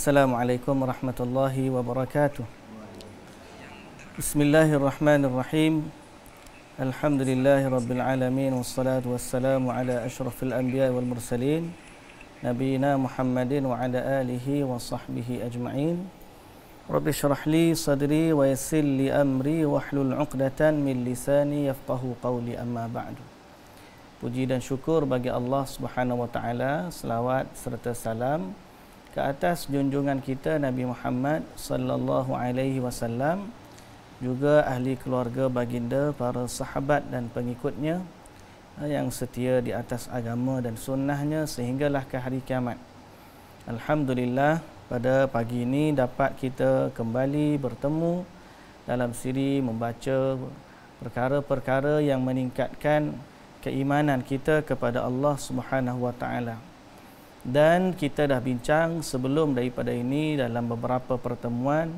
السلام عليكم ورحمة الله وبركاته بسم الله الرحمن الرحيم الحمد لله رب العالمين والصلاة والسلام على أشرف الأنبياء والمرسلين نبينا محمد وعلى آله وصحبه أجمعين رب اشرح لي صدري ويسر لي أمري واحلل عقدة من لساني يفقه قولي أما بعد Puji dan syukur bagi Allah Subhanahu wa taala, selawat serta salam ke atas junjungan kita Nabi Muhammad sallallahu alaihi wasallam juga ahli keluarga baginda para sahabat dan pengikutnya eh, yang setia di atas agama dan sunnahnya sehinggalah ke hari kiamat. Alhamdulillah pada pagi ini dapat kita kembali bertemu dalam siri membaca perkara-perkara yang meningkatkan keimanan kita kepada Allah Subhanahu wa taala dan kita dah bincang sebelum daripada ini dalam beberapa pertemuan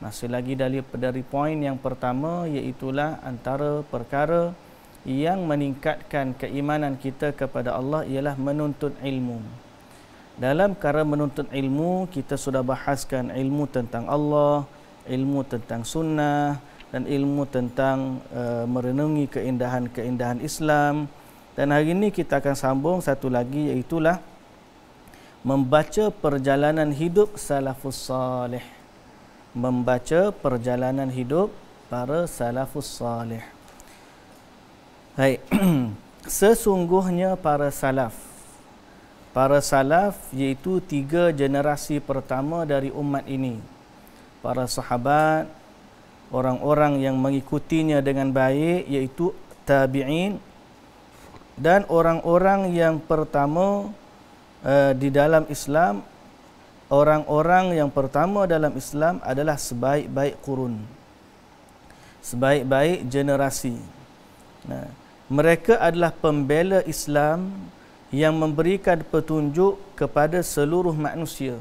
masih lagi dari dari poin yang pertama iaitulah antara perkara yang meningkatkan keimanan kita kepada Allah ialah menuntut ilmu. Dalam cara menuntut ilmu, kita sudah bahaskan ilmu tentang Allah, ilmu tentang sunnah dan ilmu tentang uh, merenungi keindahan-keindahan Islam. Dan hari ini kita akan sambung satu lagi iaitulah membaca perjalanan hidup salafus salih membaca perjalanan hidup para salafus salih Hai, sesungguhnya para salaf para salaf iaitu tiga generasi pertama dari umat ini para sahabat orang-orang yang mengikutinya dengan baik iaitu tabi'in dan orang-orang yang pertama Eh, di dalam Islam orang-orang yang pertama dalam Islam adalah sebaik-baik kurun sebaik-baik generasi nah mereka adalah pembela Islam yang memberikan petunjuk kepada seluruh manusia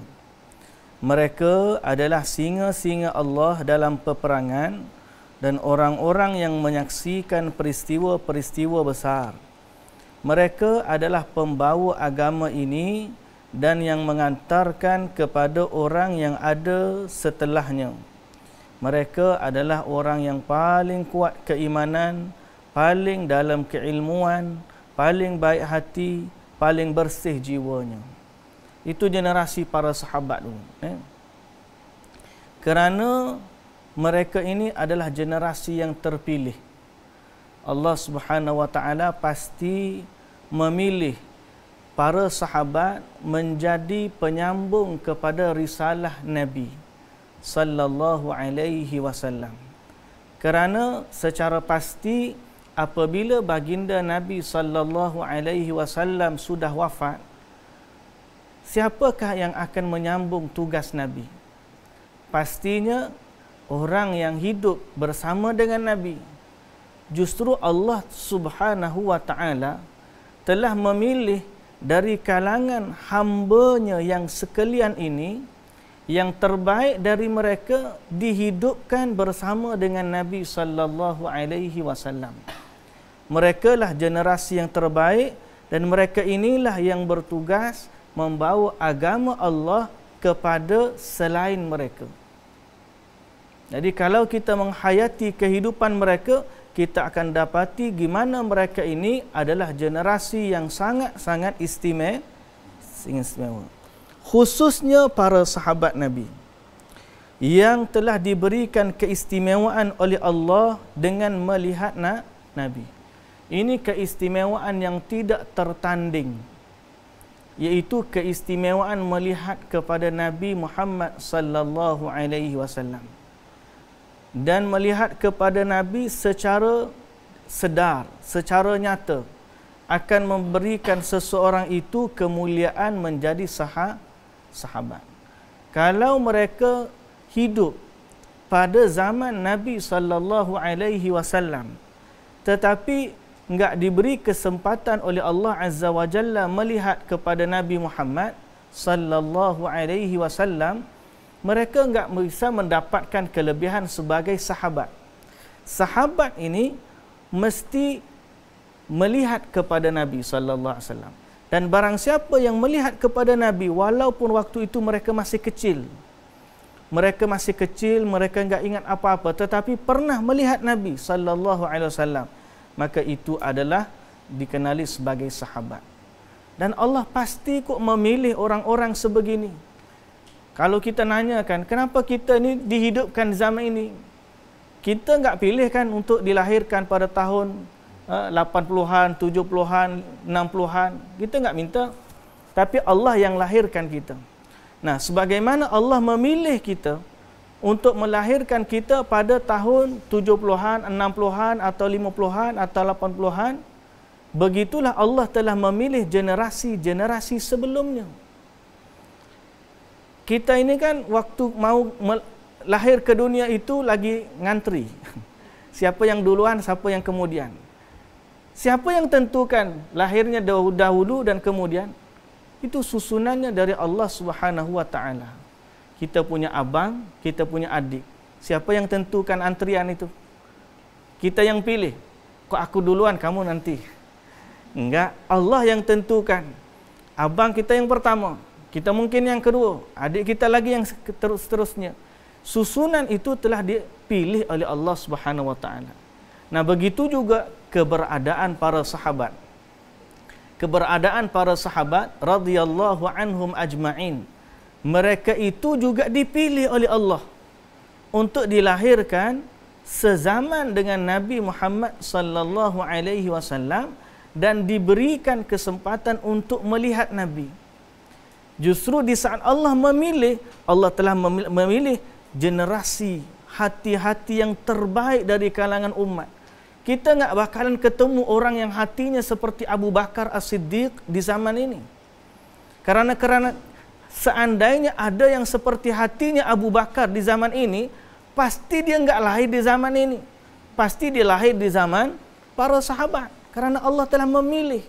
mereka adalah singa-singa Allah dalam peperangan dan orang-orang yang menyaksikan peristiwa-peristiwa besar mereka adalah pembawa agama ini dan yang mengantarkan kepada orang yang ada setelahnya mereka adalah orang yang paling kuat keimanan paling dalam keilmuan paling baik hati paling bersih jiwanya itu generasi para sahabat dulu eh? kerana mereka ini adalah generasi yang terpilih Allah Subhanahu Wa Taala pasti memilih para sahabat menjadi penyambung kepada risalah Nabi sallallahu alaihi wasallam. Kerana secara pasti apabila baginda Nabi sallallahu alaihi wasallam sudah wafat, siapakah yang akan menyambung tugas Nabi? Pastinya orang yang hidup bersama dengan Nabi justru Allah Subhanahu wa taala telah memilih dari kalangan hamba-Nya yang sekalian ini yang terbaik dari mereka dihidupkan bersama dengan Nabi sallallahu alaihi wasallam. Mereka lah generasi yang terbaik dan mereka inilah yang bertugas membawa agama Allah kepada selain mereka. Jadi kalau kita menghayati kehidupan mereka, kita akan dapati gimana mereka ini adalah generasi yang sangat-sangat istimewa. Khususnya para sahabat Nabi yang telah diberikan keistimewaan oleh Allah dengan melihat Nabi. Ini keistimewaan yang tidak tertanding yaitu keistimewaan melihat kepada Nabi Muhammad sallallahu alaihi wasallam dan melihat kepada Nabi secara sedar, secara nyata akan memberikan seseorang itu kemuliaan menjadi sahah, sahabat. Kalau mereka hidup pada zaman Nabi sallallahu alaihi wasallam tetapi enggak diberi kesempatan oleh Allah azza wajalla melihat kepada Nabi Muhammad sallallahu alaihi wasallam mereka enggak bisa mendapatkan kelebihan sebagai sahabat. Sahabat ini mesti melihat kepada Nabi sallallahu alaihi wasallam. Dan barang siapa yang melihat kepada Nabi walaupun waktu itu mereka masih kecil. Mereka masih kecil, mereka enggak ingat apa-apa tetapi pernah melihat Nabi sallallahu alaihi wasallam, maka itu adalah dikenali sebagai sahabat. Dan Allah pasti kok memilih orang-orang sebegini. Kalau kita nanyakan kenapa kita ni dihidupkan zaman ini? Kita enggak pilih kan untuk dilahirkan pada tahun 80-an, 70-an, 60-an. Kita enggak minta. Tapi Allah yang lahirkan kita. Nah, sebagaimana Allah memilih kita untuk melahirkan kita pada tahun 70-an, 60-an atau 50-an atau 80-an, begitulah Allah telah memilih generasi-generasi sebelumnya kita ini kan waktu mau lahir ke dunia itu lagi ngantri. Siapa yang duluan, siapa yang kemudian. Siapa yang tentukan lahirnya dahulu dan kemudian? Itu susunannya dari Allah Subhanahu wa taala. Kita punya abang, kita punya adik. Siapa yang tentukan antrian itu? Kita yang pilih. Kok aku duluan, kamu nanti. Enggak, Allah yang tentukan. Abang kita yang pertama, kita mungkin yang kedua, adik kita lagi yang terus seterusnya. Susunan itu telah dipilih oleh Allah Subhanahu wa taala. Nah, begitu juga keberadaan para sahabat. Keberadaan para sahabat radhiyallahu anhum ajma'in. Mereka itu juga dipilih oleh Allah untuk dilahirkan sezaman dengan Nabi Muhammad sallallahu alaihi wasallam dan diberikan kesempatan untuk melihat Nabi justru di saat Allah memilih Allah telah memilih generasi hati-hati yang terbaik dari kalangan umat kita enggak bakalan ketemu orang yang hatinya seperti Abu Bakar As-Siddiq di zaman ini karena kerana seandainya ada yang seperti hatinya Abu Bakar di zaman ini pasti dia enggak lahir di zaman ini pasti dia lahir di zaman para sahabat karena Allah telah memilih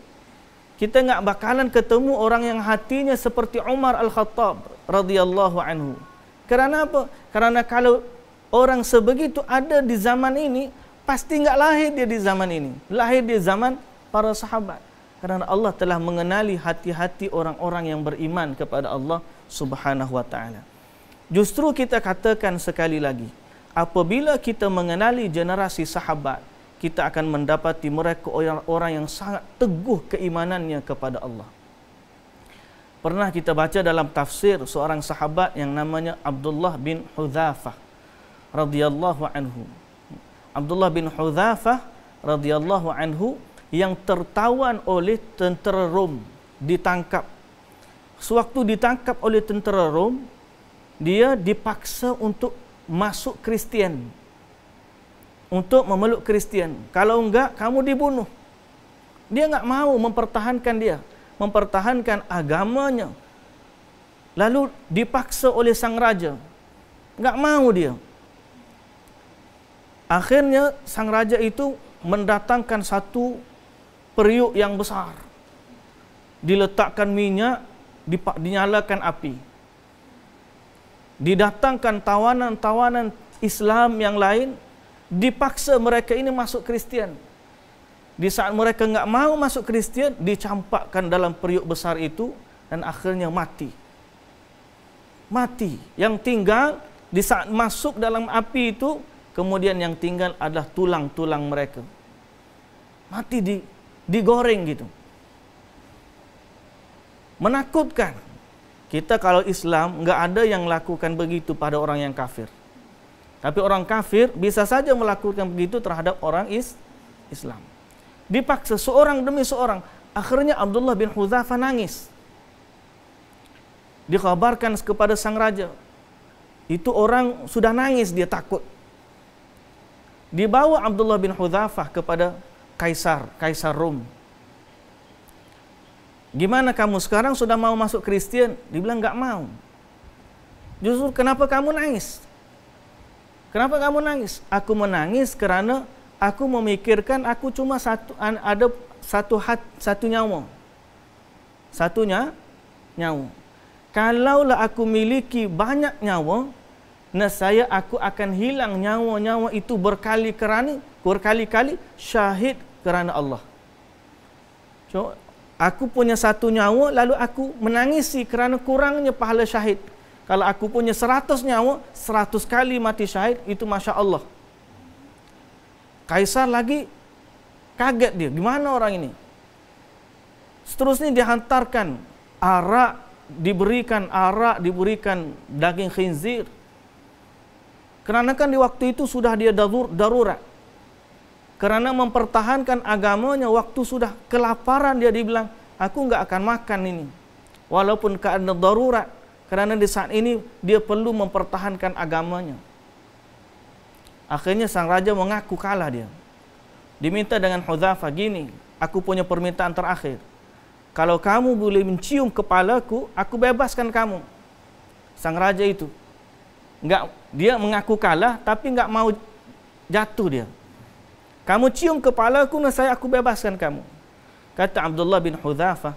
kita enggak bakalan ketemu orang yang hatinya seperti Umar Al-Khattab radhiyallahu anhu. Kerana apa? Kerana kalau orang sebegitu ada di zaman ini, pasti enggak lahir dia di zaman ini. Lahir dia zaman para sahabat. Kerana Allah telah mengenali hati-hati orang-orang yang beriman kepada Allah subhanahu wa ta'ala. Justru kita katakan sekali lagi, apabila kita mengenali generasi sahabat, kita akan mendapati mereka orang-orang yang sangat teguh keimanannya kepada Allah. Pernah kita baca dalam tafsir seorang sahabat yang namanya Abdullah bin Hudzafah radhiyallahu anhu. Abdullah bin Hudzafah radhiyallahu anhu yang tertawan oleh tentera Rom ditangkap. Sewaktu ditangkap oleh tentera Rom, dia dipaksa untuk masuk Kristian untuk memeluk Kristian. Kalau enggak, kamu dibunuh. Dia enggak mau mempertahankan dia, mempertahankan agamanya. Lalu dipaksa oleh sang raja. Enggak mau dia. Akhirnya sang raja itu mendatangkan satu periuk yang besar. Diletakkan minyak, dinyalakan api. Didatangkan tawanan-tawanan Islam yang lain dipaksa mereka ini masuk Kristian. Di saat mereka enggak mau masuk Kristian, dicampakkan dalam periuk besar itu dan akhirnya mati. Mati. Yang tinggal di saat masuk dalam api itu, kemudian yang tinggal adalah tulang-tulang mereka. Mati di digoreng gitu. Menakutkan. Kita kalau Islam enggak ada yang lakukan begitu pada orang yang kafir. Tapi orang kafir bisa saja melakukan begitu terhadap orang is Islam. Dipaksa seorang demi seorang. Akhirnya Abdullah bin Huzafa nangis. Dikabarkan kepada sang raja. Itu orang sudah nangis dia takut. Dibawa Abdullah bin Huzafa kepada Kaisar, Kaisar Rom. Gimana kamu sekarang sudah mau masuk Kristen? Dibilang enggak mau. Justru kenapa kamu nangis? Kenapa kamu nangis? Aku menangis kerana aku memikirkan aku cuma satu ada satu hat, satu nyawa. Satunya nyawa. Kalaulah aku miliki banyak nyawa, nescaya aku akan hilang nyawa-nyawa itu berkali kerana berkali-kali syahid kerana Allah. Cuma, aku punya satu nyawa lalu aku menangisi kerana kurangnya pahala syahid kalau aku punya seratus nyawa seratus kali mati syahid itu masya Allah Kaisar lagi kaget dia gimana orang ini seterusnya dihantarkan arak diberikan arak diberikan daging khinzir kerana kan di waktu itu sudah dia darur, darurat kerana mempertahankan agamanya waktu sudah kelaparan dia dibilang aku enggak akan makan ini walaupun keadaan darurat kerana di saat ini dia perlu mempertahankan agamanya. Akhirnya sang raja mengaku kalah dia. Diminta dengan Hudzafa gini, aku punya permintaan terakhir. Kalau kamu boleh mencium kepalaku, aku bebaskan kamu. Sang raja itu enggak dia mengaku kalah tapi enggak mau jatuh dia. Kamu cium kepalaku nah saya aku bebaskan kamu. Kata Abdullah bin Hudzafa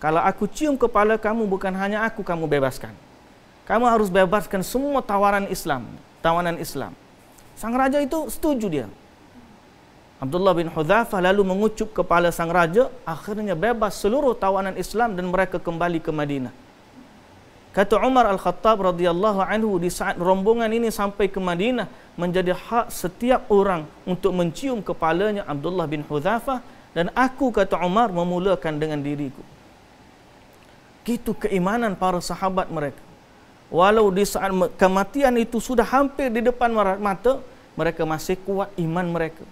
kalau aku cium kepala kamu bukan hanya aku kamu bebaskan. Kamu harus bebaskan semua tawaran Islam, tawanan Islam. Sang raja itu setuju dia. Abdullah bin Hudzafah lalu mengucup kepala sang raja, akhirnya bebas seluruh tawanan Islam dan mereka kembali ke Madinah. Kata Umar Al-Khattab radhiyallahu anhu di saat rombongan ini sampai ke Madinah menjadi hak setiap orang untuk mencium kepalanya Abdullah bin Hudzafah dan aku kata Umar memulakan dengan diriku. Gitu keimanan para sahabat mereka. Walau di saat kematian itu sudah hampir di depan mata, mereka masih kuat iman mereka.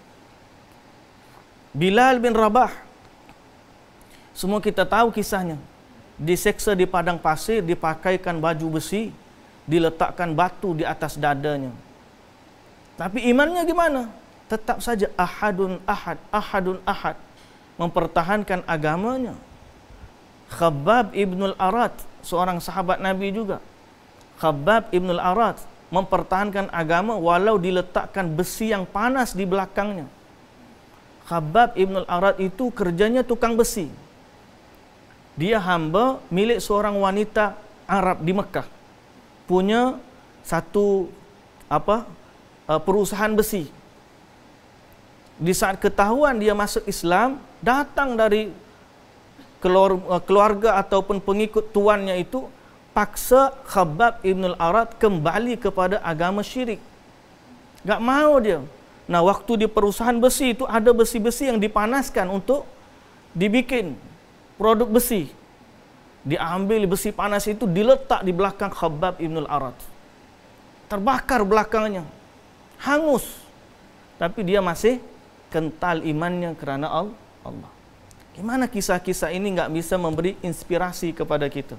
Bilal bin Rabah, semua kita tahu kisahnya. Diseksa di padang pasir, dipakaikan baju besi, diletakkan batu di atas dadanya. Tapi imannya gimana? Tetap saja ahadun ahad, ahadun ahad. Mempertahankan agamanya. Khabbab ibn al-Arad Seorang sahabat Nabi juga Khabbab ibn al-Arad Mempertahankan agama walau diletakkan besi yang panas di belakangnya Khabbab ibn al-Arad itu kerjanya tukang besi Dia hamba milik seorang wanita Arab di Mekah Punya satu apa eh, perusahaan besi di saat ketahuan dia masuk Islam datang dari Eh, keluarga ataupun pengikut tuannya itu paksa Khabbab Ibn al-Arad kembali kepada agama syirik. Tak mau dia. Nah, waktu di perusahaan besi itu ada besi-besi yang dipanaskan untuk dibikin produk besi. Diambil besi panas itu diletak di belakang Khabbab Ibn al-Arad. Terbakar belakangnya. Hangus. Tapi dia masih kental imannya kerana Allah. Gimana kisah-kisah ini enggak bisa memberi inspirasi kepada kita?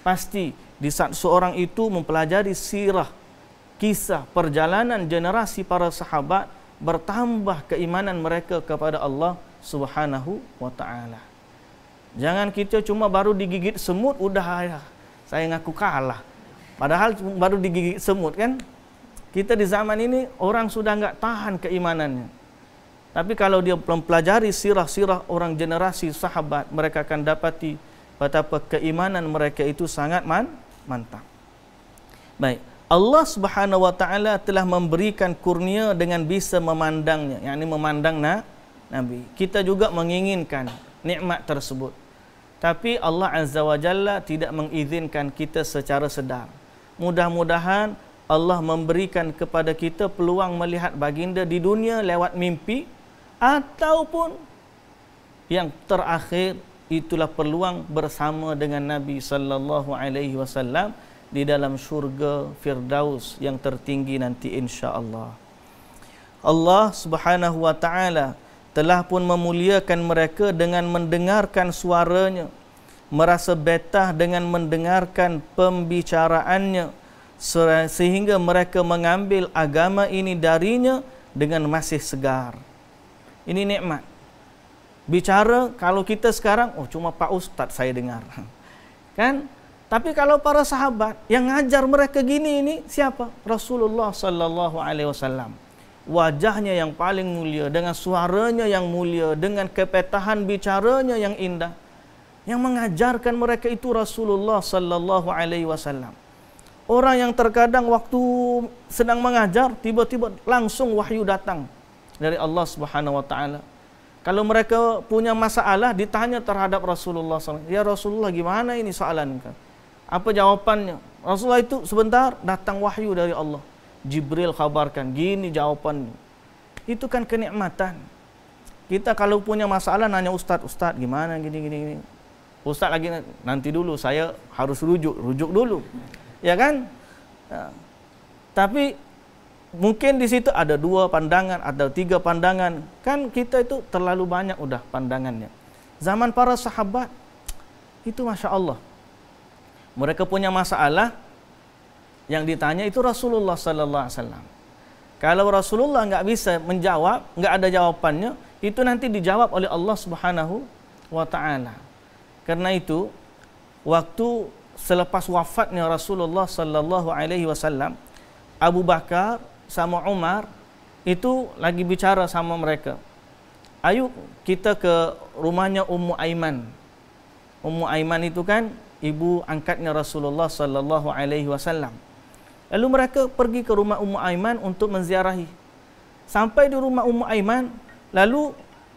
Pasti di saat seorang itu mempelajari sirah, kisah perjalanan generasi para sahabat bertambah keimanan mereka kepada Allah Subhanahu wa taala. Jangan kita cuma baru digigit semut udah ayah. Saya ngaku kalah. Padahal baru digigit semut kan? Kita di zaman ini orang sudah enggak tahan keimanannya. Tapi kalau dia mempelajari sirah-sirah orang generasi sahabat, mereka akan dapati betapa keimanan mereka itu sangat man mantap. Baik. Allah Subhanahu wa taala telah memberikan kurnia dengan bisa memandangnya, yakni memandang na nabi. Kita juga menginginkan nikmat tersebut. Tapi Allah Azza wa Jalla tidak mengizinkan kita secara sedar. Mudah-mudahan Allah memberikan kepada kita peluang melihat baginda di dunia lewat mimpi, ataupun yang terakhir itulah peluang bersama dengan Nabi sallallahu alaihi wasallam di dalam syurga Firdaus yang tertinggi nanti insya-Allah. Allah Subhanahu wa taala telah pun memuliakan mereka dengan mendengarkan suaranya, merasa betah dengan mendengarkan pembicaraannya sehingga mereka mengambil agama ini darinya dengan masih segar. Ini nikmat. Bicara kalau kita sekarang oh cuma Pak Ustaz saya dengar. Kan? Tapi kalau para sahabat yang ngajar mereka gini ini siapa? Rasulullah sallallahu alaihi wasallam. Wajahnya yang paling mulia dengan suaranya yang mulia dengan kepetahan bicaranya yang indah yang mengajarkan mereka itu Rasulullah sallallahu alaihi wasallam. Orang yang terkadang waktu sedang mengajar tiba-tiba langsung wahyu datang dari Allah Subhanahu wa taala. Kalau mereka punya masalah ditanya terhadap Rasulullah SAW. Ya Rasulullah gimana ini soalan kan? Apa jawapannya? Rasulullah itu sebentar datang wahyu dari Allah. Jibril khabarkan gini jawapannya. Itu kan kenikmatan. Kita kalau punya masalah nanya ustaz, ustaz gimana gini gini gini. Ustaz lagi nanti dulu saya harus rujuk, rujuk dulu. Ya kan? Ya. Tapi mungkin di situ ada dua pandangan ada tiga pandangan. Kan kita itu terlalu banyak sudah pandangannya. Zaman para sahabat itu masya Allah. Mereka punya masalah yang ditanya itu Rasulullah Sallallahu Alaihi Wasallam. Kalau Rasulullah nggak bisa menjawab, nggak ada jawabannya, itu nanti dijawab oleh Allah Subhanahu wa taala. Karena itu, waktu selepas wafatnya Rasulullah sallallahu alaihi wasallam, Abu Bakar, sama Umar itu lagi bicara sama mereka. Ayo kita ke rumahnya Ummu Aiman. Ummu Aiman itu kan ibu angkatnya Rasulullah sallallahu alaihi wasallam. Lalu mereka pergi ke rumah Ummu Aiman untuk menziarahi. Sampai di rumah Ummu Aiman, lalu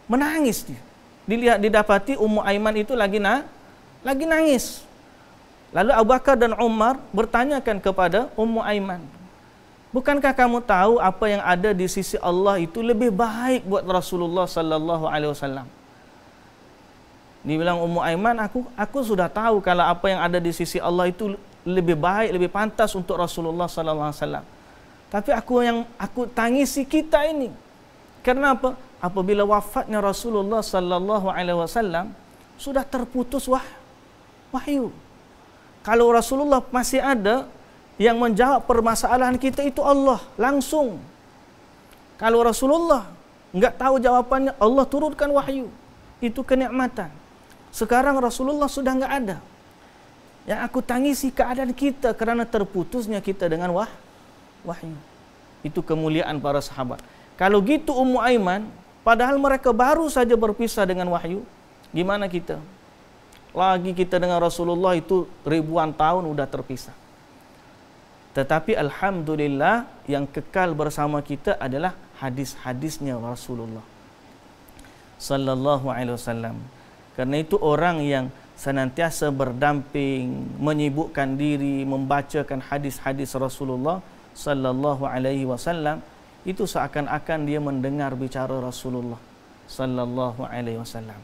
menangis dia. Dilihat didapati Ummu Aiman itu lagi na, lagi nangis. Lalu Abu Bakar dan Umar bertanyakan kepada Ummu Aiman, Bukankah kamu tahu apa yang ada di sisi Allah itu lebih baik buat Rasulullah sallallahu alaihi wasallam? Ni bilang Ummu Aiman, aku aku sudah tahu kalau apa yang ada di sisi Allah itu lebih baik, lebih pantas untuk Rasulullah sallallahu alaihi wasallam. Tapi aku yang aku tangisi kita ini. Karena apa? Apabila wafatnya Rasulullah sallallahu alaihi wasallam sudah terputus wah, wahyu. Kalau Rasulullah masih ada, yang menjawab permasalahan kita itu Allah langsung. Kalau Rasulullah enggak tahu jawapannya, Allah turunkan wahyu. Itu kenikmatan. Sekarang Rasulullah sudah enggak ada. Yang aku tangisi keadaan kita kerana terputusnya kita dengan wah wahyu. Itu kemuliaan para sahabat. Kalau gitu Ummu Aiman, padahal mereka baru saja berpisah dengan wahyu, gimana kita? Lagi kita dengan Rasulullah itu ribuan tahun sudah terpisah. Tetapi Alhamdulillah yang kekal bersama kita adalah hadis-hadisnya Rasulullah Sallallahu Alaihi Wasallam Kerana itu orang yang senantiasa berdamping Menyibukkan diri, membacakan hadis-hadis Rasulullah Sallallahu Alaihi Wasallam Itu seakan-akan dia mendengar bicara Rasulullah Sallallahu Alaihi Wasallam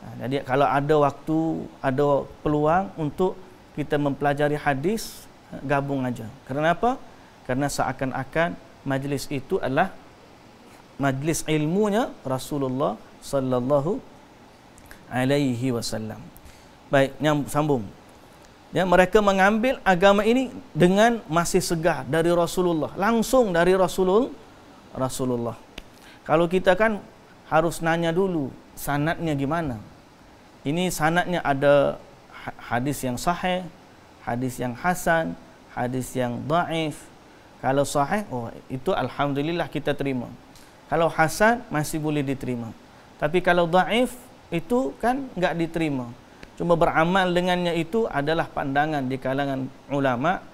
ha, Jadi kalau ada waktu, ada peluang untuk kita mempelajari hadis gabung aja. Kenapa? Karena seakan-akan majlis itu adalah majlis ilmunya Rasulullah sallallahu alaihi wasallam. Baik, yang sambung. Ya, mereka mengambil agama ini dengan masih segar dari Rasulullah, langsung dari Rasulul Rasulullah. Kalau kita kan harus nanya dulu sanatnya gimana? Ini sanatnya ada ha-, hadis yang sahih hadis yang hasan, hadis yang daif. Kalau sahih, oh itu alhamdulillah kita terima. Kalau hasan masih boleh diterima. Tapi kalau daif itu kan enggak diterima. Cuma beramal dengannya itu adalah pandangan di kalangan ulama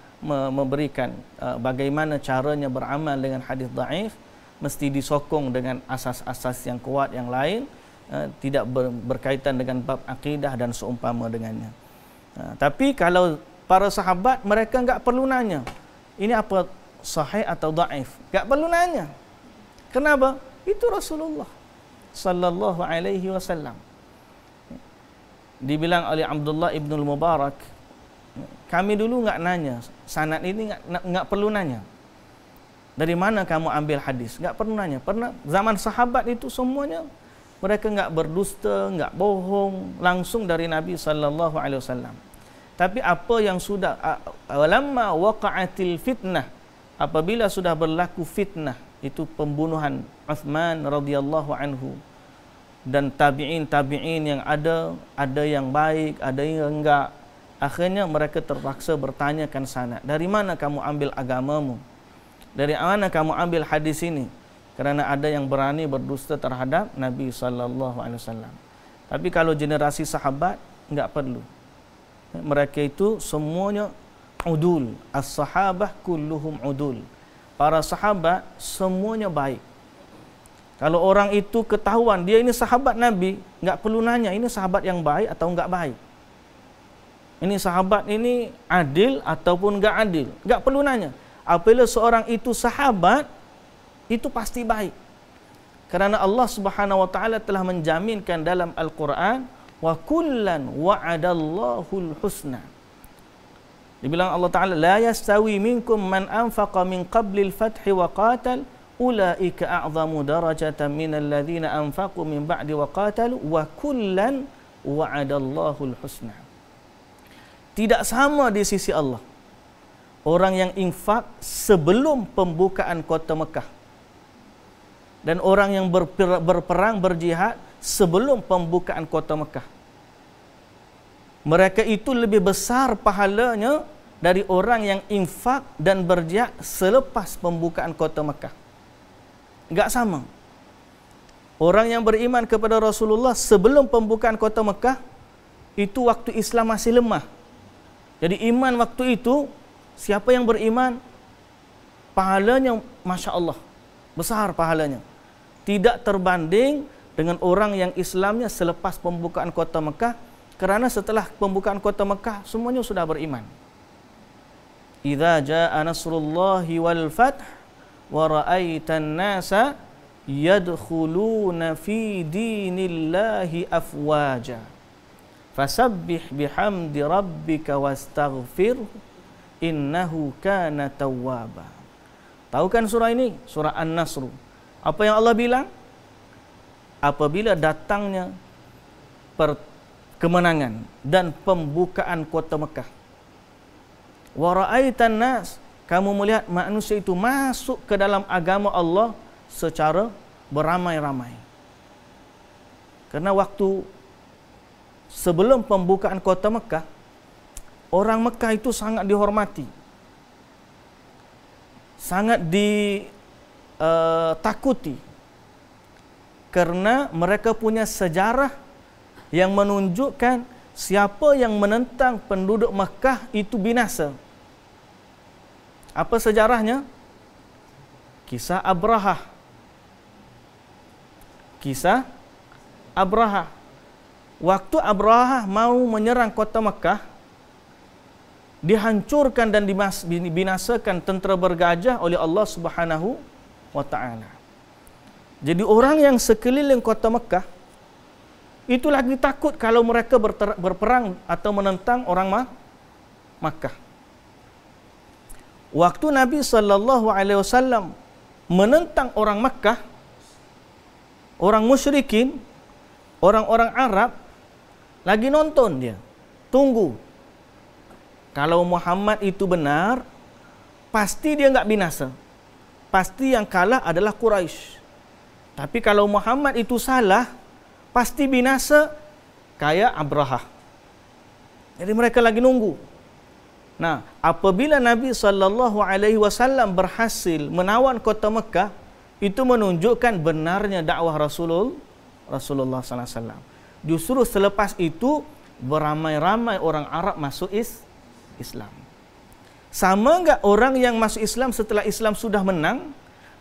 memberikan eh, bagaimana caranya beramal dengan hadis daif mesti disokong dengan asas-asas yang kuat yang lain eh, tidak berkaitan dengan bab akidah dan seumpama dengannya. Eh, tapi kalau para sahabat mereka enggak perlu nanya. Ini apa sahih atau dhaif? Enggak perlu nanya. Kenapa? Itu Rasulullah sallallahu alaihi wasallam. Dibilang oleh Abdullah bin Mubarak, kami dulu enggak nanya, sanad ini enggak enggak perlu nanya. Dari mana kamu ambil hadis? Enggak perlu nanya. Pernah zaman sahabat itu semuanya mereka enggak berdusta, enggak bohong, langsung dari Nabi sallallahu alaihi wasallam tapi apa yang sudah lama wakatil fitnah apabila sudah berlaku fitnah itu pembunuhan Uthman radhiyallahu anhu dan tabi'in-tabi'in yang ada ada yang baik ada yang enggak akhirnya mereka terpaksa bertanyakan sana dari mana kamu ambil agamamu dari mana kamu ambil hadis ini kerana ada yang berani berdusta terhadap Nabi saw. tapi kalau generasi sahabat enggak perlu mereka itu semuanya udul as-sahabah kulluhum udul para sahabat semuanya baik kalau orang itu ketahuan dia ini sahabat nabi enggak perlu nanya ini sahabat yang baik atau enggak baik ini sahabat ini adil ataupun enggak adil enggak perlu nanya apabila seorang itu sahabat itu pasti baik kerana Allah Subhanahu wa taala telah menjaminkan dalam al-Quran wa kullan wa'adallahu al-husna dibilang Allah Taala la yastawi minkum man anfaqa min qabli al-fath wa qatal ulaika a'zamu darajatan min alladhina anfaqu min ba'di wa qatal wa kullan wa'adallahu al-husna tidak sama di sisi Allah orang yang infak sebelum pembukaan kota Mekah dan orang yang berperang berjihad sebelum pembukaan kota Mekah mereka itu lebih besar pahalanya dari orang yang infak dan berjiat selepas pembukaan kota Mekah. Enggak sama. Orang yang beriman kepada Rasulullah sebelum pembukaan kota Mekah itu waktu Islam masih lemah. Jadi iman waktu itu siapa yang beriman pahalanya masya-Allah besar pahalanya. Tidak terbanding dengan orang yang Islamnya selepas pembukaan kota Mekah kerana setelah pembukaan kota Mekah semuanya sudah beriman. Idza jaa nasrullahi wal fath wa ra'aitan nasa yadkhuluna fi dinillahi afwaja. Fasabbih bihamdi rabbika wastaghfir innahu kana tawwaba. Tahu kan surah ini? Surah An-Nasr. Apa yang Allah bilang? Apabila datangnya pertolongan kemenangan dan pembukaan kota Mekah. Wa ra'aitan nas, kamu melihat manusia itu masuk ke dalam agama Allah secara beramai-ramai. Karena waktu sebelum pembukaan kota Mekah, orang Mekah itu sangat dihormati. Sangat ditakuti. Eh, uh, karena mereka punya sejarah yang menunjukkan siapa yang menentang penduduk Mekah itu binasa. Apa sejarahnya? Kisah Abraha. Kisah Abraha. Waktu Abraha mau menyerang kota Mekah, dihancurkan dan dibinasakan tentera bergajah oleh Allah Subhanahu wa taala. Jadi orang yang sekeliling kota Mekah itu lagi takut kalau mereka berperang atau menentang orang Ma- Makkah. Waktu Nabi saw menentang orang Makkah, orang musyrikin, orang-orang Arab lagi nonton dia. Tunggu. Kalau Muhammad itu benar, pasti dia enggak binasa. Pasti yang kalah adalah Quraisy. Tapi kalau Muhammad itu salah, pasti binasa kayak Abraha. Jadi mereka lagi nunggu. Nah, apabila Nabi sallallahu alaihi wasallam berhasil menawan kota Mekah, itu menunjukkan benarnya dakwah Rasulul Rasulullah sallallahu alaihi wasallam. Justru selepas itu beramai-ramai orang Arab masuk is Islam. Sama enggak orang yang masuk Islam setelah Islam sudah menang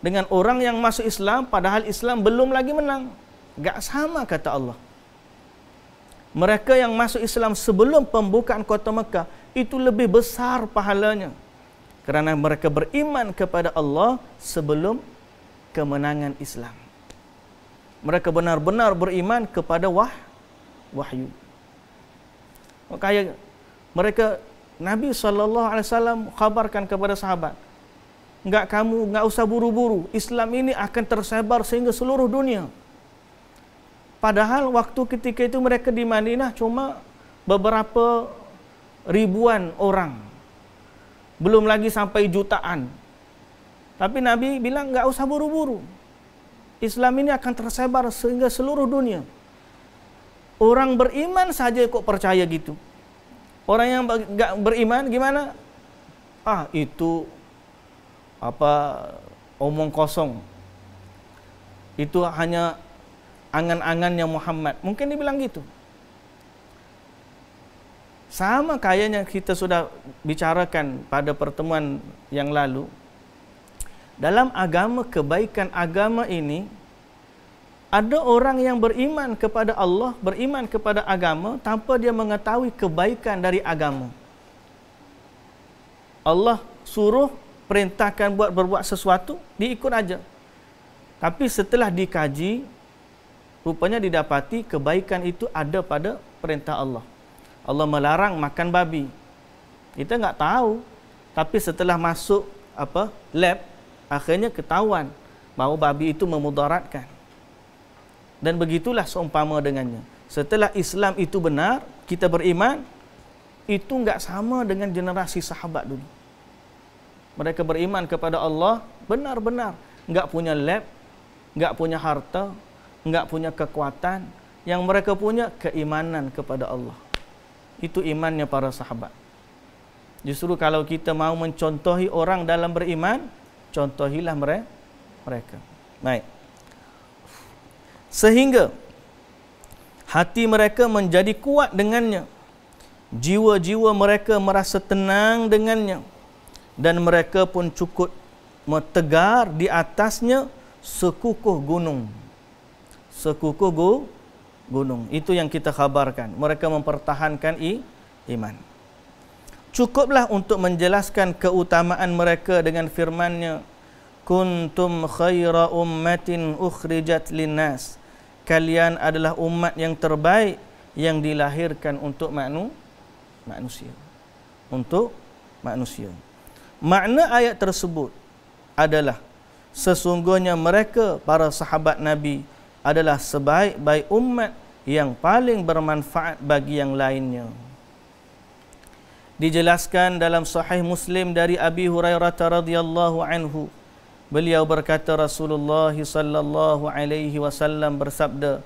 dengan orang yang masuk Islam padahal Islam belum lagi menang? Gak sama kata Allah. Mereka yang masuk Islam sebelum pembukaan kota Mekah itu lebih besar pahalanya kerana mereka beriman kepada Allah sebelum kemenangan Islam. Mereka benar-benar beriman kepada wah wahyu. Makanya mereka Nabi saw. alaihi khabarkan kepada sahabat, "Enggak kamu enggak usah buru-buru, Islam ini akan tersebar sehingga seluruh dunia." Padahal waktu ketika itu mereka di Madinah cuma beberapa ribuan orang. Belum lagi sampai jutaan. Tapi Nabi bilang enggak usah buru-buru. Islam ini akan tersebar sehingga seluruh dunia. Orang beriman saja kok percaya gitu. Orang yang enggak beriman gimana? Ah, itu apa omong kosong. Itu hanya angan-angannya Muhammad. Mungkin dia bilang gitu. Sama kayanya kita sudah bicarakan pada pertemuan yang lalu. Dalam agama kebaikan agama ini ada orang yang beriman kepada Allah, beriman kepada agama tanpa dia mengetahui kebaikan dari agama. Allah suruh perintahkan buat berbuat sesuatu, diikut aja. Tapi setelah dikaji, rupanya didapati kebaikan itu ada pada perintah Allah. Allah melarang makan babi. Kita enggak tahu. Tapi setelah masuk apa lab, akhirnya ketahuan bahawa babi itu memudaratkan. Dan begitulah seumpama dengannya. Setelah Islam itu benar, kita beriman, itu enggak sama dengan generasi sahabat dulu. Mereka beriman kepada Allah benar-benar. Enggak punya lab, enggak punya harta, enggak punya kekuatan yang mereka punya keimanan kepada Allah itu imannya para sahabat justru kalau kita mau mencontohi orang dalam beriman contohilah mereka mereka baik sehingga hati mereka menjadi kuat dengannya jiwa-jiwa mereka merasa tenang dengannya dan mereka pun cukup tegar di atasnya sekukuh gunung sekuku gu, gunung. Itu yang kita khabarkan. Mereka mempertahankan i, iman. Cukuplah untuk menjelaskan keutamaan mereka dengan firmannya. Kuntum khaira ummatin ukhrijat linnas. Kalian adalah umat yang terbaik yang dilahirkan untuk manu, manusia. Untuk manusia. Makna ayat tersebut adalah sesungguhnya mereka para sahabat Nabi adalah sebaik-baik umat yang paling bermanfaat bagi yang lainnya. Dijelaskan dalam Sahih Muslim dari Abi Hurairah radhiyallahu anhu. Beliau berkata Rasulullah sallallahu alaihi wasallam bersabda,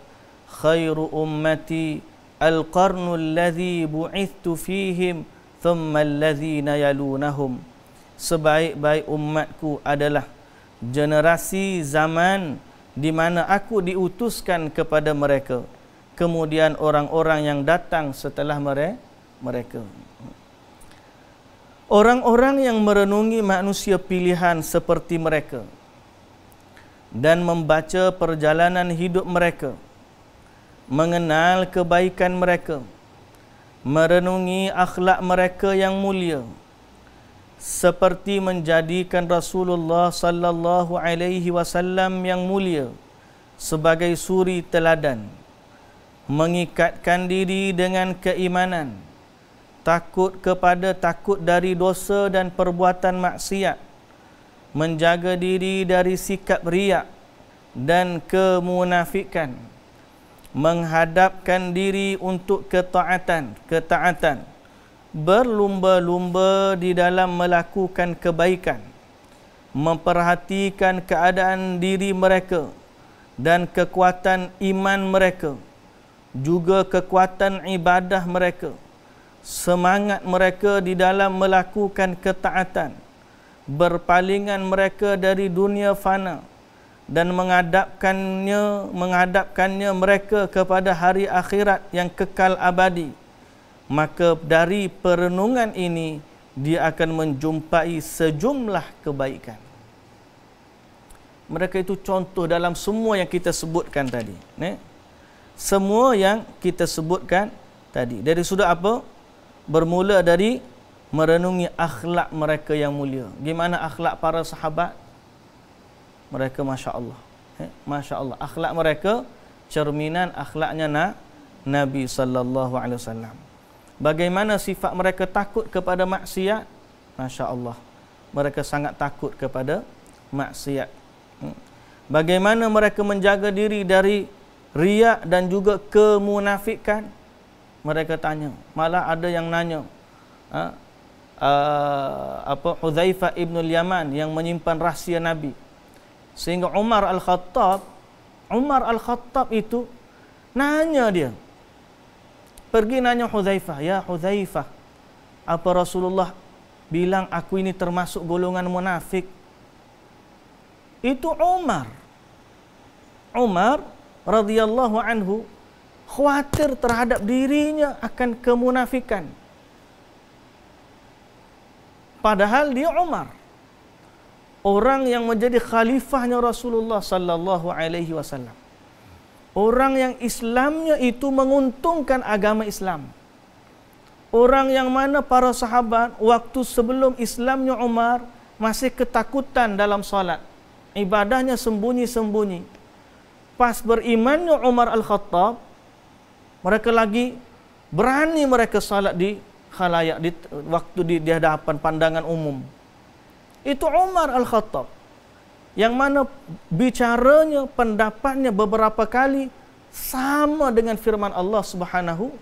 "Khairu ummati al-qarnu alladhi bu'ithtu fihim thumma alladhina yalunahum." Sebaik-baik umatku adalah generasi zaman di mana aku diutuskan kepada mereka kemudian orang-orang yang datang setelah mereka orang-orang yang merenungi manusia pilihan seperti mereka dan membaca perjalanan hidup mereka mengenal kebaikan mereka merenungi akhlak mereka yang mulia seperti menjadikan Rasulullah sallallahu alaihi wasallam yang mulia sebagai suri teladan mengikatkan diri dengan keimanan takut kepada takut dari dosa dan perbuatan maksiat menjaga diri dari sikap riak dan kemunafikan menghadapkan diri untuk ketaatan ketaatan berlumba-lumba di dalam melakukan kebaikan memperhatikan keadaan diri mereka dan kekuatan iman mereka juga kekuatan ibadah mereka semangat mereka di dalam melakukan ketaatan berpalingan mereka dari dunia fana dan mengadapkannya mengadapkannya mereka kepada hari akhirat yang kekal abadi maka dari perenungan ini dia akan menjumpai sejumlah kebaikan mereka itu contoh dalam semua yang kita sebutkan tadi ne semua yang kita sebutkan tadi dari sudut apa bermula dari merenungi akhlak mereka yang mulia gimana akhlak para sahabat mereka masya-Allah eh, masya-Allah akhlak mereka cerminan akhlaknya na, Nabi sallallahu alaihi wasallam bagaimana sifat mereka takut kepada maksiat Masya Allah mereka sangat takut kepada maksiat hmm. bagaimana mereka menjaga diri dari riak dan juga kemunafikan mereka tanya malah ada yang nanya ha? ah, apa Hudzaifah ibn Yaman yang menyimpan rahsia Nabi sehingga Umar al-Khattab Umar al-Khattab itu nanya dia Pergi nanya Huzaifah, "Ya Huzaifah, apa Rasulullah bilang aku ini termasuk golongan munafik?" Itu Umar. Umar radhiyallahu anhu khawatir terhadap dirinya akan kemunafikan. Padahal dia Umar. Orang yang menjadi khalifahnya Rasulullah sallallahu alaihi wasallam. Orang yang Islamnya itu menguntungkan agama Islam. Orang yang mana para sahabat waktu sebelum Islamnya Umar masih ketakutan dalam solat. Ibadahnya sembunyi-sembunyi. Pas berimannya Umar Al-Khattab, mereka lagi berani mereka salat di khalayak di waktu di, di hadapan pandangan umum. Itu Umar Al-Khattab yang mana bicaranya pendapatnya beberapa kali sama dengan firman Allah Subhanahu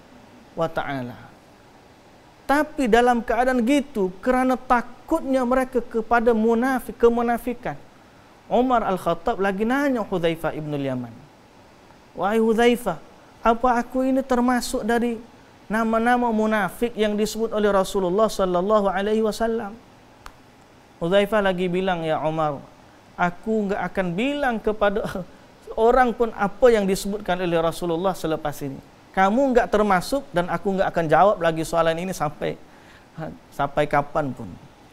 wa taala. Tapi dalam keadaan gitu kerana takutnya mereka kepada munafik kemunafikan. Umar Al-Khattab lagi nanya Hudzaifah bin Yaman. Wahai Hudzaifah, apa aku ini termasuk dari nama-nama munafik yang disebut oleh Rasulullah sallallahu alaihi wasallam? Hudzaifah lagi bilang ya Umar, aku enggak akan bilang kepada orang pun apa yang disebutkan oleh Rasulullah selepas ini. Kamu enggak termasuk dan aku enggak akan jawab lagi soalan ini sampai ha, sampai kapan pun.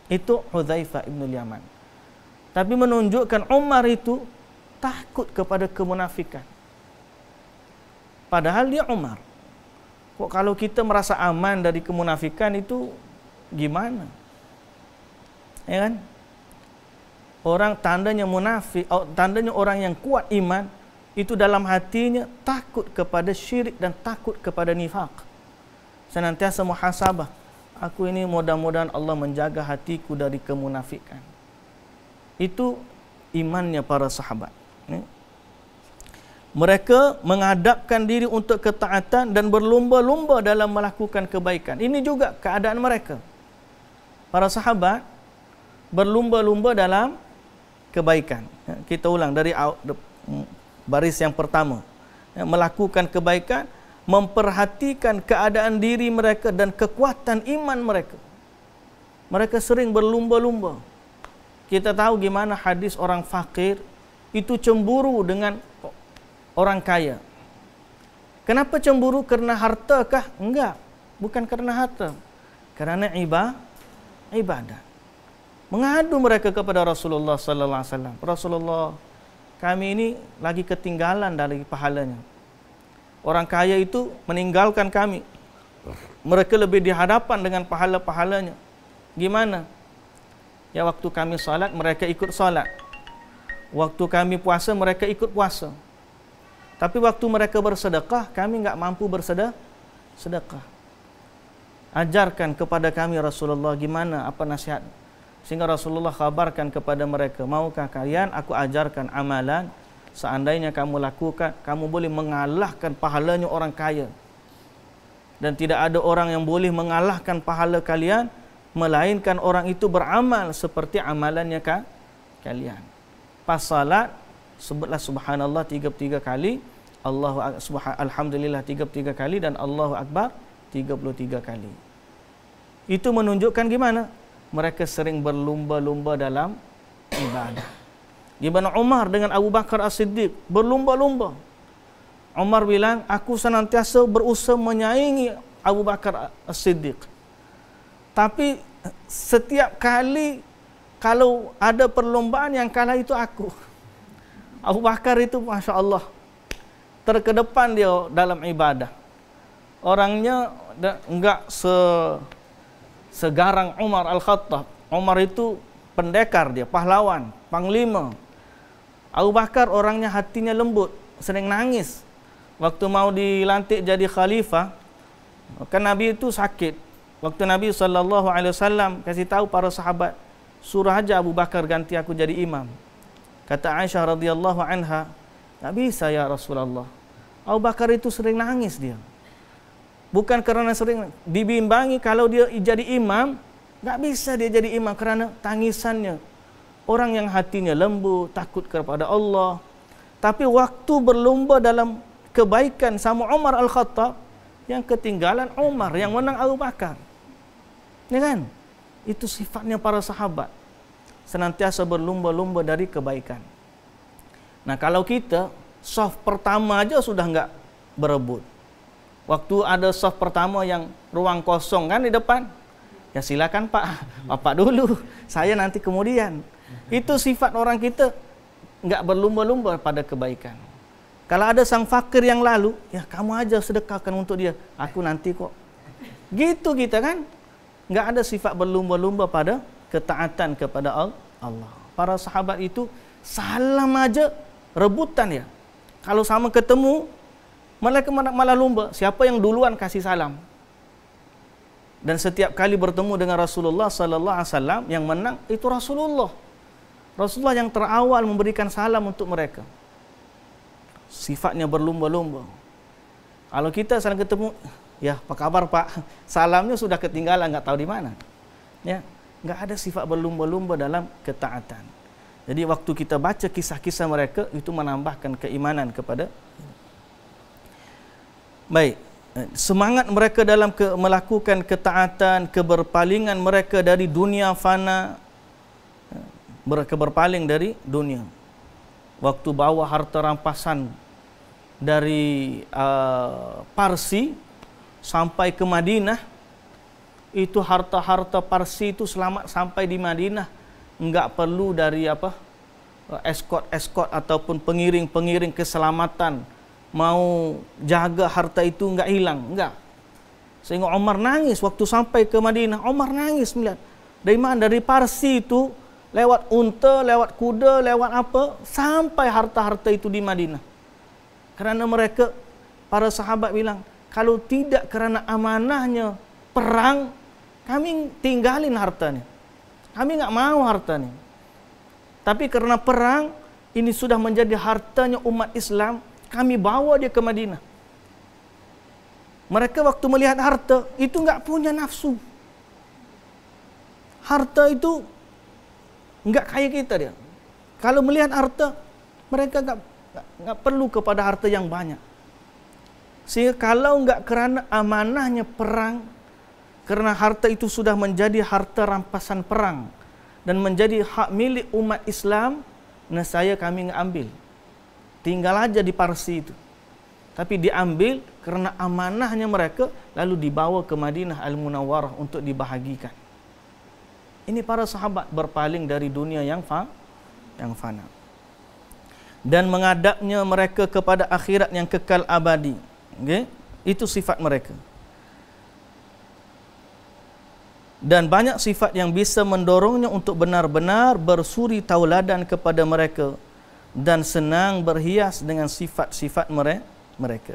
Itu Hudzaifah ibn Yaman. Tapi menunjukkan Umar itu takut kepada kemunafikan. Padahal dia Umar. Kok kalau kita merasa aman dari kemunafikan itu gimana? Ya kan? orang tandanya munafik tandanya orang yang kuat iman itu dalam hatinya takut kepada syirik dan takut kepada nifak senantiasa muhasabah aku ini mudah-mudahan Allah menjaga hatiku dari kemunafikan itu imannya para sahabat ya. mereka mengadapkan diri untuk ketaatan dan berlumba-lumba dalam melakukan kebaikan ini juga keadaan mereka para sahabat berlumba-lumba dalam kebaikan. Ya, kita ulang dari mm, baris yang pertama. Ya, melakukan kebaikan, memperhatikan keadaan diri mereka dan kekuatan iman mereka. Mereka sering berlumba-lumba. Kita tahu gimana hadis orang fakir itu cemburu dengan orang kaya. Kenapa cemburu? Karena harta kah? Enggak. Bukan karena harta. Karena ibadah. ibadah mengadu mereka kepada Rasulullah sallallahu alaihi wasallam. Rasulullah, kami ini lagi ketinggalan dari pahalanya. Orang kaya itu meninggalkan kami. Mereka lebih dihadapan dengan pahala-pahalanya. Gimana? Ya waktu kami salat mereka ikut salat. Waktu kami puasa mereka ikut puasa. Tapi waktu mereka bersedekah kami enggak mampu bersedekah. Sedekah. Ajarkan kepada kami Rasulullah gimana apa nasihatnya? Sehingga Rasulullah khabarkan kepada mereka, maukah kalian aku ajarkan amalan seandainya kamu lakukan, kamu boleh mengalahkan pahalanya orang kaya. Dan tidak ada orang yang boleh mengalahkan pahala kalian melainkan orang itu beramal seperti amalannya kah? kalian. Pas salat sebutlah subhanallah 33 kali, Allah subhan alhamdulillah 33 kali dan Allahu akbar 33 kali. Itu menunjukkan gimana? mereka sering berlumba-lumba dalam ibadah. Ibn Umar dengan Abu Bakar As-Siddiq berlumba-lumba. Umar bilang, aku senantiasa berusaha menyaingi Abu Bakar As-Siddiq. Tapi setiap kali kalau ada perlombaan yang kalah itu aku. Abu Bakar itu Masya Allah terkedepan dia dalam ibadah. Orangnya enggak se segarang Umar Al-Khattab. Umar itu pendekar dia, pahlawan, panglima. Abu Bakar orangnya hatinya lembut, sering nangis. Waktu mau dilantik jadi khalifah, kan Nabi itu sakit. Waktu Nabi saw. alaihi kasih tahu para sahabat, suruh aja Abu Bakar ganti aku jadi imam. Kata Aisyah radhiyallahu anha, "Tak bisa ya Rasulullah. Abu Bakar itu sering nangis dia." bukan kerana sering dibimbangi kalau dia jadi imam tak bisa dia jadi imam kerana tangisannya orang yang hatinya lembut takut kepada Allah tapi waktu berlumba dalam kebaikan sama Umar Al-Khattab yang ketinggalan Umar yang menang Abu Bakar ya kan itu sifatnya para sahabat senantiasa berlumba-lumba dari kebaikan nah kalau kita soft pertama aja sudah enggak berebut Waktu ada soft pertama yang ruang kosong kan di depan. Ya silakan Pak, Bapak dulu, saya nanti kemudian. Itu sifat orang kita enggak berlumba-lumba pada kebaikan. Kalau ada sang fakir yang lalu, ya kamu aja sedekahkan untuk dia. Aku nanti kok. Gitu kita kan. Enggak ada sifat berlumba-lumba pada ketaatan kepada Allah. Para sahabat itu salam aja rebutan ya. Kalau sama ketemu, Malah kemana malah lumba. siapa yang duluan kasih salam. Dan setiap kali bertemu dengan Rasulullah sallallahu alaihi wasallam yang menang itu Rasulullah. Rasulullah yang terawal memberikan salam untuk mereka. Sifatnya berlumba-lumba. Kalau kita salam ketemu, ya apa kabar Pak? Salamnya sudah ketinggalan, nggak tahu di mana. Ya, nggak ada sifat berlumba-lumba dalam ketaatan. Jadi waktu kita baca kisah-kisah mereka itu menambahkan keimanan kepada Baik. Semangat mereka dalam ke, melakukan ketaatan, keberpalingan mereka dari dunia fana. Mereka dari dunia. Waktu bawa harta rampasan dari uh, Parsi sampai ke Madinah, itu harta-harta Parsi itu selamat sampai di Madinah. Enggak perlu dari apa? Uh, Escort-escort ataupun pengiring-pengiring keselamatan mau jaga harta itu enggak hilang, enggak. Sehingga Umar nangis waktu sampai ke Madinah, Umar nangis melihat dari mana dari Parsi itu lewat unta, lewat kuda, lewat apa sampai harta-harta itu di Madinah. Kerana mereka para sahabat bilang, kalau tidak kerana amanahnya perang, kami tinggalin hartanya. Kami enggak mau hartanya. Tapi kerana perang ini sudah menjadi hartanya umat Islam, kami bawa dia ke Madinah. Mereka waktu melihat harta, itu enggak punya nafsu. Harta itu enggak kaya kita dia. Kalau melihat harta, mereka enggak, enggak, enggak perlu kepada harta yang banyak. Sehingga kalau enggak kerana amanahnya perang, kerana harta itu sudah menjadi harta rampasan perang dan menjadi hak milik umat Islam, nah saya kami enggak ambil tinggal aja di Parsi itu. Tapi diambil kerana amanahnya mereka lalu dibawa ke Madinah Al-Munawwarah untuk dibahagikan. Ini para sahabat berpaling dari dunia yang fa yang fana. Dan mengadapnya mereka kepada akhirat yang kekal abadi. Okay? Itu sifat mereka. Dan banyak sifat yang bisa mendorongnya untuk benar-benar bersuri tauladan kepada mereka dan senang berhias dengan sifat-sifat mereka.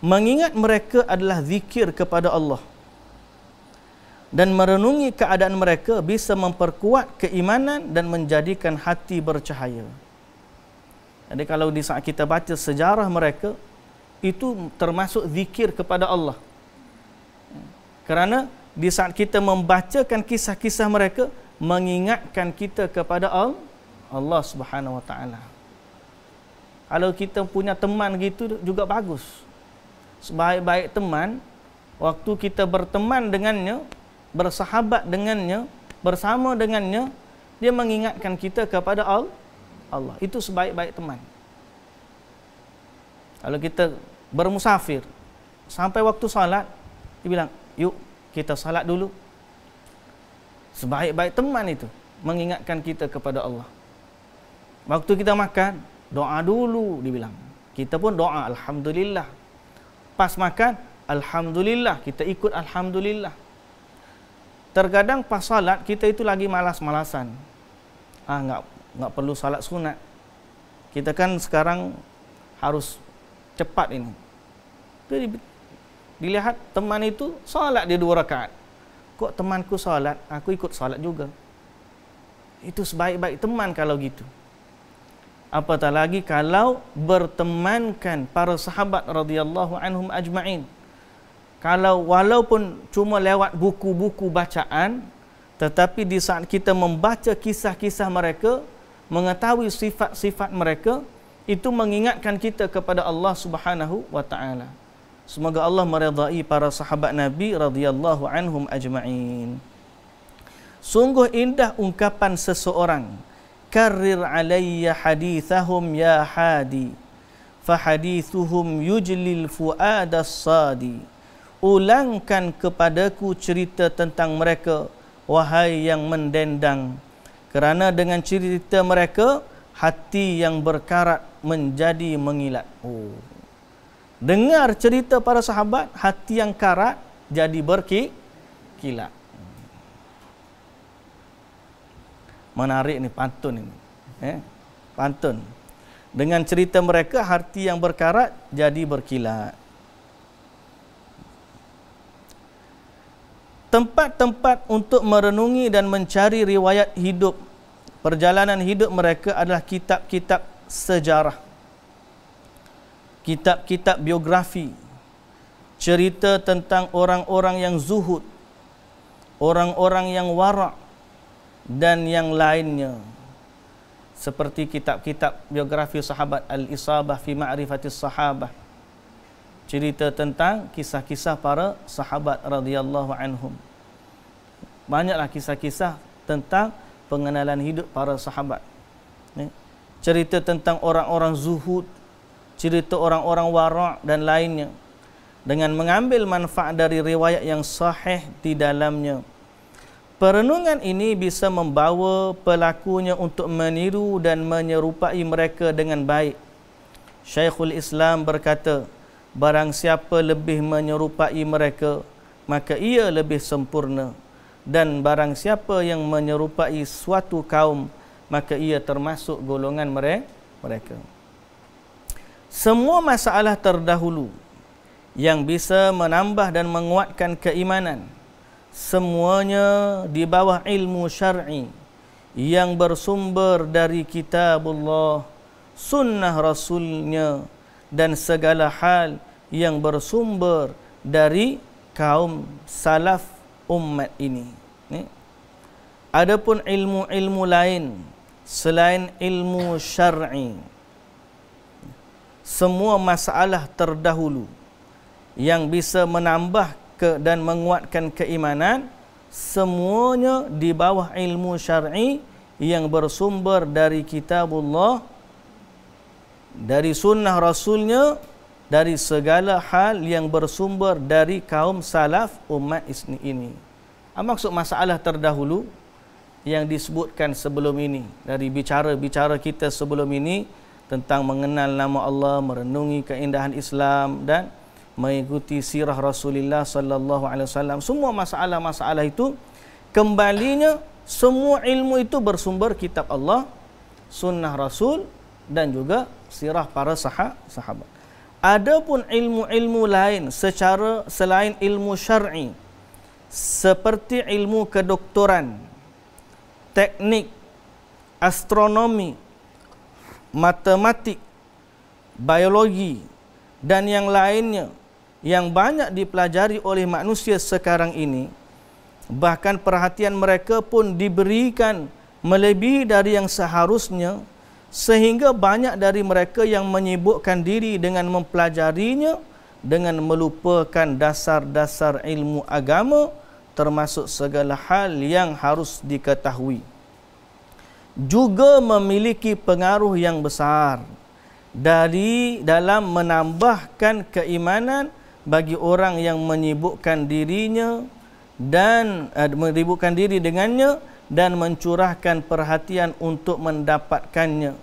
Mengingat mereka adalah zikir kepada Allah dan merenungi keadaan mereka bisa memperkuat keimanan dan menjadikan hati bercahaya. Jadi kalau di saat kita baca sejarah mereka itu termasuk zikir kepada Allah. Kerana di saat kita membacakan kisah-kisah mereka mengingatkan kita kepada Allah Allah Subhanahu Wa Taala. Kalau kita punya teman gitu juga bagus. Sebaik-baik teman waktu kita berteman dengannya, bersahabat dengannya, bersama dengannya, dia mengingatkan kita kepada Allah. Itu sebaik-baik teman. Kalau kita bermusafir sampai waktu salat, dia bilang, "Yuk, kita salat dulu." Sebaik-baik teman itu mengingatkan kita kepada Allah. Waktu kita makan, doa dulu dibilang. Kita pun doa alhamdulillah. Pas makan, alhamdulillah kita ikut alhamdulillah. Terkadang pas salat kita itu lagi malas-malasan. Ah enggak enggak perlu salat sunat. Kita kan sekarang harus cepat ini. Jadi dilihat teman itu salat dia dua rakaat. Kok temanku salat, aku ikut salat juga. Itu sebaik-baik teman kalau gitu apatah lagi kalau bertemankan para sahabat radhiyallahu anhum ajma'in kalau walaupun cuma lewat buku-buku bacaan tetapi di saat kita membaca kisah-kisah mereka mengetahui sifat-sifat mereka itu mengingatkan kita kepada Allah Subhanahu wa taala semoga Allah meridai para sahabat nabi radhiyallahu anhum ajma'in sungguh indah ungkapan seseorang karir alayya hadithahum ya hadi fahadithuhum yujlil fuad as-sadi ulangkan kepadaku cerita tentang mereka wahai yang mendendang kerana dengan cerita mereka hati yang berkarat menjadi mengilat oh. dengar cerita para sahabat hati yang karat jadi berkilat menarik ni pantun ini. Eh, pantun. Dengan cerita mereka hati yang berkarat jadi berkilat. Tempat-tempat untuk merenungi dan mencari riwayat hidup perjalanan hidup mereka adalah kitab-kitab sejarah. Kitab-kitab biografi. Cerita tentang orang-orang yang zuhud. Orang-orang yang wara' dan yang lainnya seperti kitab-kitab biografi sahabat al-isabah fi ma'rifati sahabah cerita tentang kisah-kisah para sahabat radhiyallahu anhum banyaklah kisah-kisah tentang pengenalan hidup para sahabat cerita tentang orang-orang zuhud cerita orang-orang wara' dan lainnya dengan mengambil manfaat dari riwayat yang sahih di dalamnya Perenungan ini bisa membawa pelakunya untuk meniru dan menyerupai mereka dengan baik. Syekhul Islam berkata, barang siapa lebih menyerupai mereka, maka ia lebih sempurna. Dan barang siapa yang menyerupai suatu kaum, maka ia termasuk golongan mereka. Semua masalah terdahulu yang bisa menambah dan menguatkan keimanan, semuanya di bawah ilmu syar'i yang bersumber dari kitabullah sunnah rasulnya dan segala hal yang bersumber dari kaum salaf umat ini ni adapun ilmu-ilmu lain selain ilmu syar'i semua masalah terdahulu yang bisa menambah ke, dan menguatkan keimanan semuanya di bawah ilmu syar'i yang bersumber dari kitabullah dari sunnah rasulnya dari segala hal yang bersumber dari kaum salaf umat isni ini apa ah, maksud masalah terdahulu yang disebutkan sebelum ini dari bicara-bicara kita sebelum ini tentang mengenal nama Allah, merenungi keindahan Islam dan mengikuti sirah Rasulullah sallallahu alaihi wasallam semua masalah-masalah itu kembalinya semua ilmu itu bersumber kitab Allah sunnah Rasul dan juga sirah para sahabat sahabat adapun ilmu-ilmu lain secara selain ilmu syar'i seperti ilmu kedoktoran teknik astronomi matematik biologi dan yang lainnya yang banyak dipelajari oleh manusia sekarang ini bahkan perhatian mereka pun diberikan melebihi dari yang seharusnya sehingga banyak dari mereka yang menyibukkan diri dengan mempelajarinya dengan melupakan dasar-dasar ilmu agama termasuk segala hal yang harus diketahui juga memiliki pengaruh yang besar dari dalam menambahkan keimanan bagi orang yang menyibukkan dirinya dan uh, menyibukkan diri dengannya dan mencurahkan perhatian untuk mendapatkannya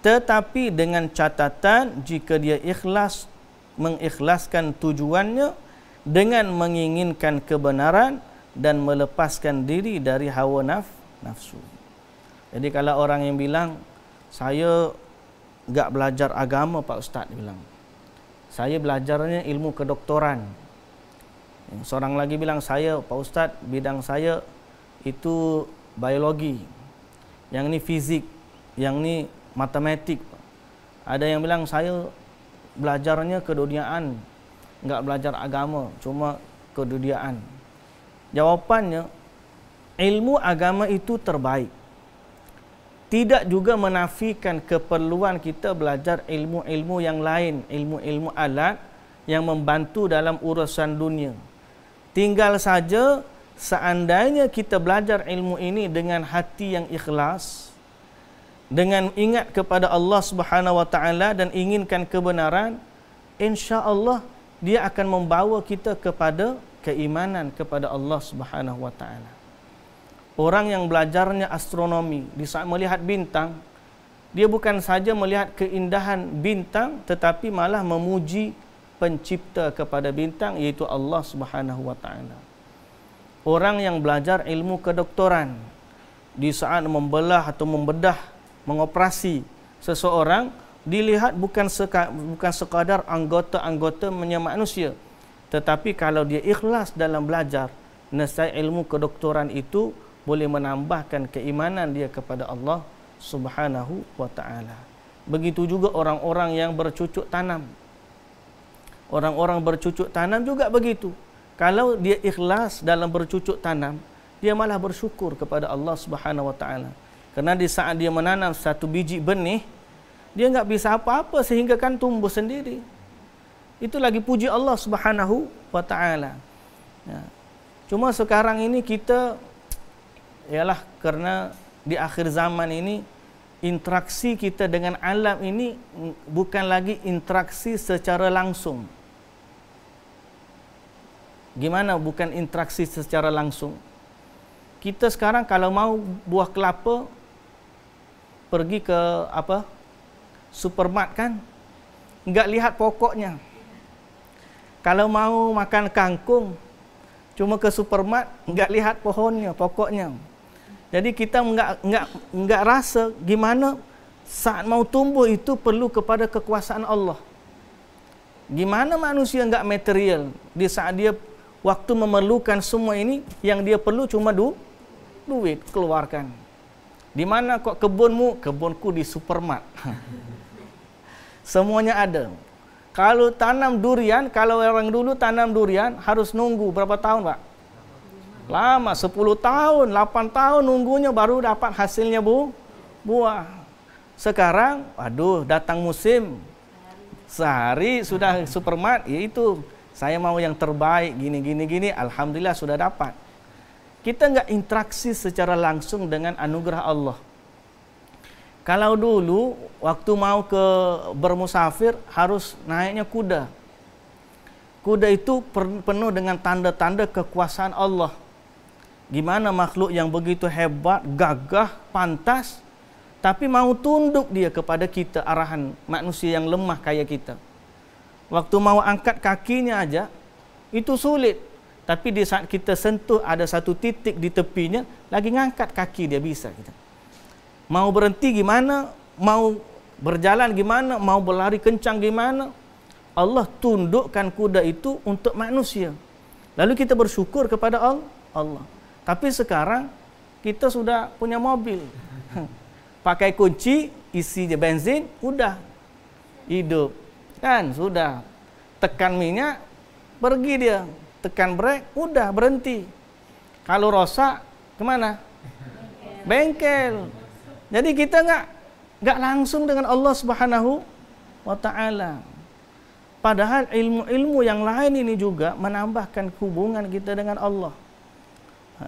tetapi dengan catatan jika dia ikhlas mengikhlaskan tujuannya dengan menginginkan kebenaran dan melepaskan diri dari hawa naf nafsu jadi kalau orang yang bilang saya enggak belajar agama pak ustaz dia bilang saya belajarnya ilmu kedoktoran. Seorang lagi bilang saya, Pak Ustaz, bidang saya itu biologi. Yang ini fizik, yang ini matematik. Ada yang bilang saya belajarnya keduniaan, enggak belajar agama, cuma keduniaan. Jawapannya, ilmu agama itu terbaik tidak juga menafikan keperluan kita belajar ilmu-ilmu yang lain, ilmu-ilmu alat yang membantu dalam urusan dunia. Tinggal saja seandainya kita belajar ilmu ini dengan hati yang ikhlas, dengan ingat kepada Allah Subhanahu wa taala dan inginkan kebenaran, insya-Allah dia akan membawa kita kepada keimanan kepada Allah Subhanahu wa taala orang yang belajarnya astronomi di saat melihat bintang dia bukan saja melihat keindahan bintang tetapi malah memuji pencipta kepada bintang iaitu Allah Subhanahu wa taala. Orang yang belajar ilmu kedoktoran di saat membelah atau membedah mengoperasi seseorang dilihat bukan seka, bukan sekadar anggota-anggota manusia tetapi kalau dia ikhlas dalam belajar nescaya ilmu kedoktoran itu boleh menambahkan keimanan dia kepada Allah Subhanahu wa taala. Begitu juga orang-orang yang bercucuk tanam. Orang-orang bercucuk tanam juga begitu. Kalau dia ikhlas dalam bercucuk tanam, dia malah bersyukur kepada Allah Subhanahu wa taala. Karena di saat dia menanam satu biji benih, dia enggak bisa apa-apa sehingga kan tumbuh sendiri. Itu lagi puji Allah Subhanahu wa taala. Ya. Cuma sekarang ini kita ialah kerana di akhir zaman ini interaksi kita dengan alam ini bukan lagi interaksi secara langsung. Gimana bukan interaksi secara langsung? Kita sekarang kalau mau buah kelapa pergi ke apa? Supermarket kan? Enggak lihat pokoknya. Kalau mau makan kangkung cuma ke supermarket enggak lihat pohonnya, pokoknya. Jadi kita enggak enggak enggak rasa gimana saat mau tumbuh itu perlu kepada kekuasaan Allah. Gimana manusia enggak material di saat dia waktu memerlukan semua ini yang dia perlu cuma du, duit keluarkan. Di mana kok kebunmu? Kebunku di supermarket. Semuanya ada. Kalau tanam durian, kalau orang dulu tanam durian harus nunggu berapa tahun, Pak? Lama 10 tahun, 8 tahun nunggunya baru dapat hasilnya bu buah. Sekarang aduh datang musim sehari sudah supermat ya itu saya mau yang terbaik gini gini gini alhamdulillah sudah dapat. Kita enggak interaksi secara langsung dengan anugerah Allah. Kalau dulu waktu mau ke bermusafir harus naiknya kuda. Kuda itu penuh dengan tanda-tanda kekuasaan Allah. Gimana makhluk yang begitu hebat, gagah, pantas tapi mau tunduk dia kepada kita arahan manusia yang lemah kayak kita. Waktu mau angkat kakinya aja itu sulit. Tapi di saat kita sentuh ada satu titik di tepinya lagi ngangkat kaki dia bisa kita. Mau berhenti gimana? Mau berjalan gimana? Mau berlari kencang gimana? Allah tundukkan kuda itu untuk manusia. Lalu kita bersyukur kepada Allah. Tapi sekarang kita sudah punya mobil. Pakai kunci, isi je bensin, udah hidup. Kan sudah tekan minyak, pergi dia. Tekan brek, udah berhenti. Kalau rosak, kemana? Bengkel. Jadi kita enggak enggak langsung dengan Allah Subhanahu wa taala. Padahal ilmu-ilmu yang lain ini juga menambahkan hubungan kita dengan Allah. Ha.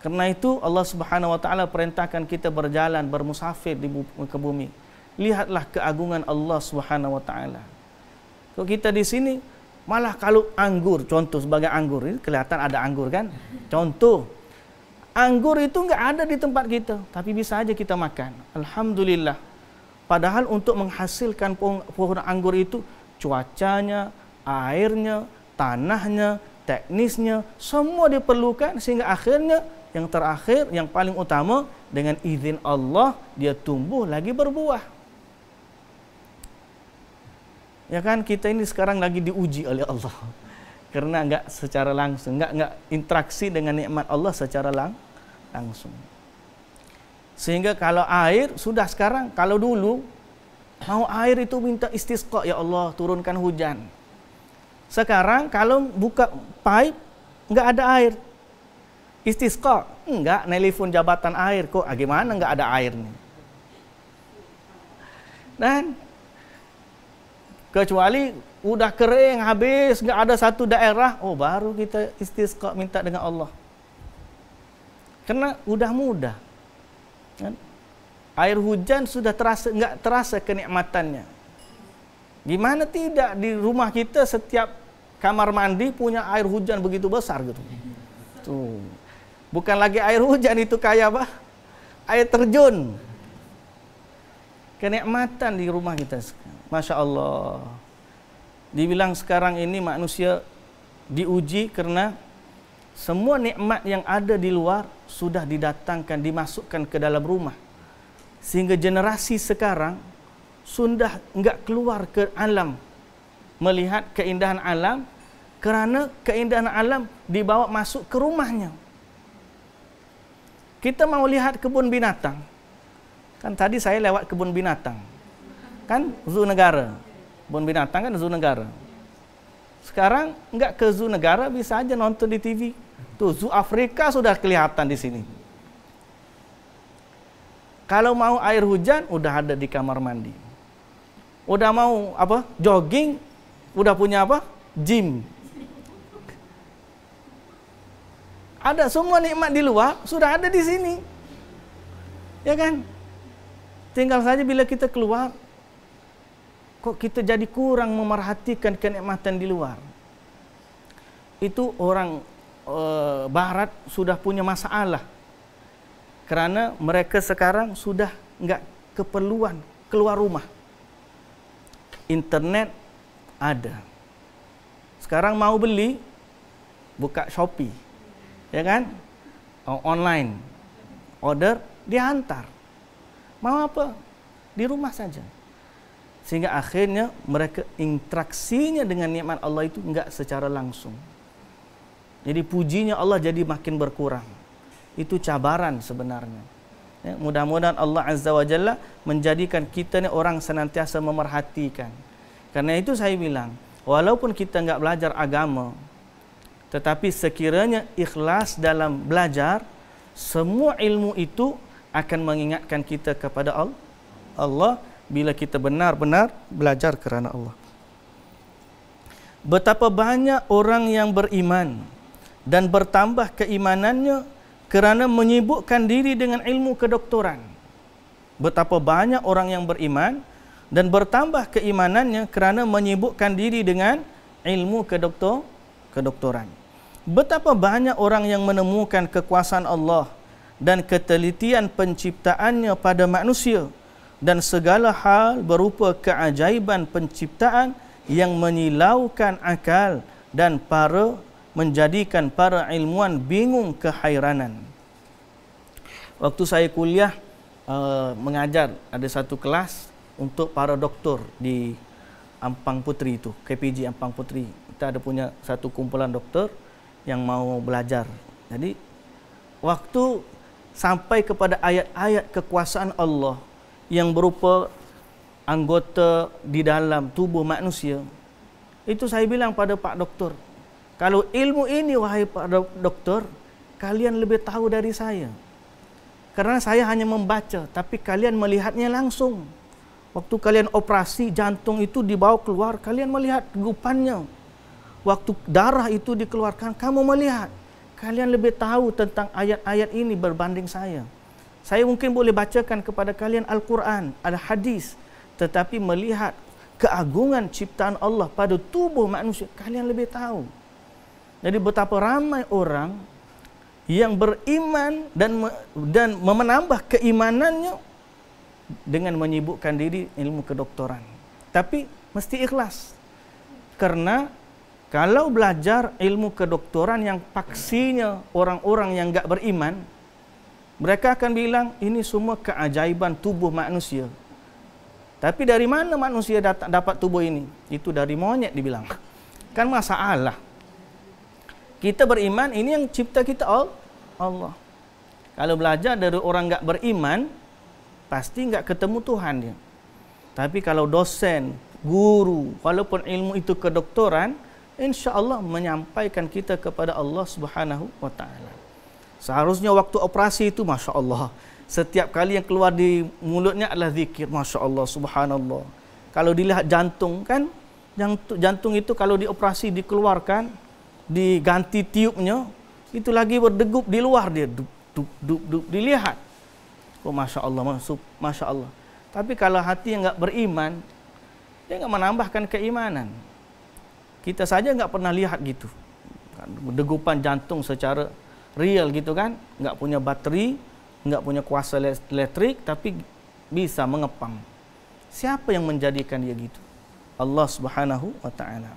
Kerana itu Allah Subhanahu Wa Taala perintahkan kita berjalan bermusafir di muka bumi. Lihatlah keagungan Allah Subhanahu Wa Taala. Kalau kita di sini malah kalau anggur contoh sebagai anggur ini kelihatan ada anggur kan? Contoh anggur itu enggak ada di tempat kita tapi bisa aja kita makan. Alhamdulillah. Padahal untuk menghasilkan pohon anggur itu cuacanya, airnya, tanahnya, teknisnya, semua diperlukan sehingga akhirnya yang terakhir, yang paling utama dengan izin Allah dia tumbuh lagi berbuah. Ya kan kita ini sekarang lagi diuji oleh Allah. Karena enggak secara langsung, enggak enggak interaksi dengan nikmat Allah secara lang langsung. Sehingga kalau air sudah sekarang, kalau dulu mau air itu minta istisqa ya Allah, turunkan hujan. Sekarang kalau buka pipe, enggak ada air. Istisqa, enggak, telefon jabatan air kok, bagaimana ah, enggak ada air ni? Dan kecuali udah kering habis, enggak ada satu daerah, oh baru kita istisqa minta dengan Allah. Karena udah mudah. Kan? Air hujan sudah terasa enggak terasa kenikmatannya. Di mana tidak di rumah kita setiap kamar mandi punya air hujan begitu besar gitu. Tuh. Bukan lagi air hujan itu kayak apa? Air terjun. Kenikmatan di rumah kita. Masya Allah. Dibilang sekarang ini manusia diuji karena semua nikmat yang ada di luar sudah didatangkan, dimasukkan ke dalam rumah. Sehingga generasi sekarang sudah enggak keluar ke alam melihat keindahan alam kerana keindahan alam dibawa masuk ke rumahnya. Kita mau lihat kebun binatang. Kan tadi saya lewat kebun binatang. Kan zoo negara. Kebun binatang kan zoo negara. Sekarang enggak ke zoo negara bisa aja nonton di TV. Tuh zoo Afrika sudah kelihatan di sini. Kalau mau air hujan udah ada di kamar mandi udah mau apa jogging udah punya apa gym ada semua nikmat di luar sudah ada di sini ya kan tinggal saja bila kita keluar kok kita jadi kurang memerhatikan kenikmatan di luar itu orang e, barat sudah punya masalah kerana mereka sekarang sudah enggak keperluan keluar rumah internet ada. Sekarang mau beli buka Shopee. Ya kan? Online order diantar. Mau apa? Di rumah saja. Sehingga akhirnya mereka interaksinya dengan nikmat Allah itu enggak secara langsung. Jadi pujinya Allah jadi makin berkurang. Itu cabaran sebenarnya. Ya, mudah-mudahan Allah Azza wa Jalla menjadikan kita ni orang senantiasa memerhatikan. Karena itu saya bilang, walaupun kita enggak belajar agama, tetapi sekiranya ikhlas dalam belajar, semua ilmu itu akan mengingatkan kita kepada Allah. Allah bila kita benar-benar belajar kerana Allah. Betapa banyak orang yang beriman dan bertambah keimanannya kerana menyibukkan diri dengan ilmu kedoktoran. Betapa banyak orang yang beriman dan bertambah keimanannya kerana menyibukkan diri dengan ilmu kedoktor kedoktoran. Betapa banyak orang yang menemukan kekuasaan Allah dan ketelitian penciptaannya pada manusia dan segala hal berupa keajaiban penciptaan yang menyilaukan akal dan para menjadikan para ilmuwan bingung kehairanan. Waktu saya kuliah uh, mengajar ada satu kelas untuk para doktor di Ampang Putri itu, KPG Ampang Putri. Kita ada punya satu kumpulan doktor yang mau belajar. Jadi waktu sampai kepada ayat-ayat kekuasaan Allah yang berupa anggota di dalam tubuh manusia itu saya bilang pada pak doktor kalau ilmu ini wahai Pak Doktor, kalian lebih tahu dari saya. Karena saya hanya membaca, tapi kalian melihatnya langsung. Waktu kalian operasi jantung itu dibawa keluar, kalian melihat gupannya. Waktu darah itu dikeluarkan, kamu melihat. Kalian lebih tahu tentang ayat-ayat ini berbanding saya. Saya mungkin boleh bacakan kepada kalian Al-Quran, ada hadis. Tetapi melihat keagungan ciptaan Allah pada tubuh manusia, kalian lebih tahu. Jadi betapa ramai orang yang beriman dan dan memenambah keimanannya dengan menyibukkan diri ilmu kedoktoran. Tapi mesti ikhlas. Karena kalau belajar ilmu kedoktoran yang paksinya orang-orang yang enggak beriman, mereka akan bilang ini semua keajaiban tubuh manusia. Tapi dari mana manusia dapat tubuh ini? Itu dari monyet dibilang. Kan masalah kita beriman ini yang cipta kita Allah. Kalau belajar dari orang enggak beriman pasti enggak ketemu Tuhan dia. Tapi kalau dosen, guru, walaupun ilmu itu kedoktoran, insya-Allah menyampaikan kita kepada Allah Subhanahu wa taala. Seharusnya waktu operasi itu masya-Allah setiap kali yang keluar di mulutnya adalah zikir masya-Allah subhanallah. Kalau dilihat jantung kan jantung itu kalau dioperasi dikeluarkan diganti tiupnya itu lagi berdegup di luar dia dup, dup, dup, dup, dilihat oh masya Allah masya Allah tapi kalau hati yang enggak beriman dia enggak menambahkan keimanan kita saja enggak pernah lihat gitu kan, degupan jantung secara real gitu kan enggak punya bateri enggak punya kuasa elektrik tapi bisa mengepang. siapa yang menjadikan dia gitu Allah Subhanahu wa taala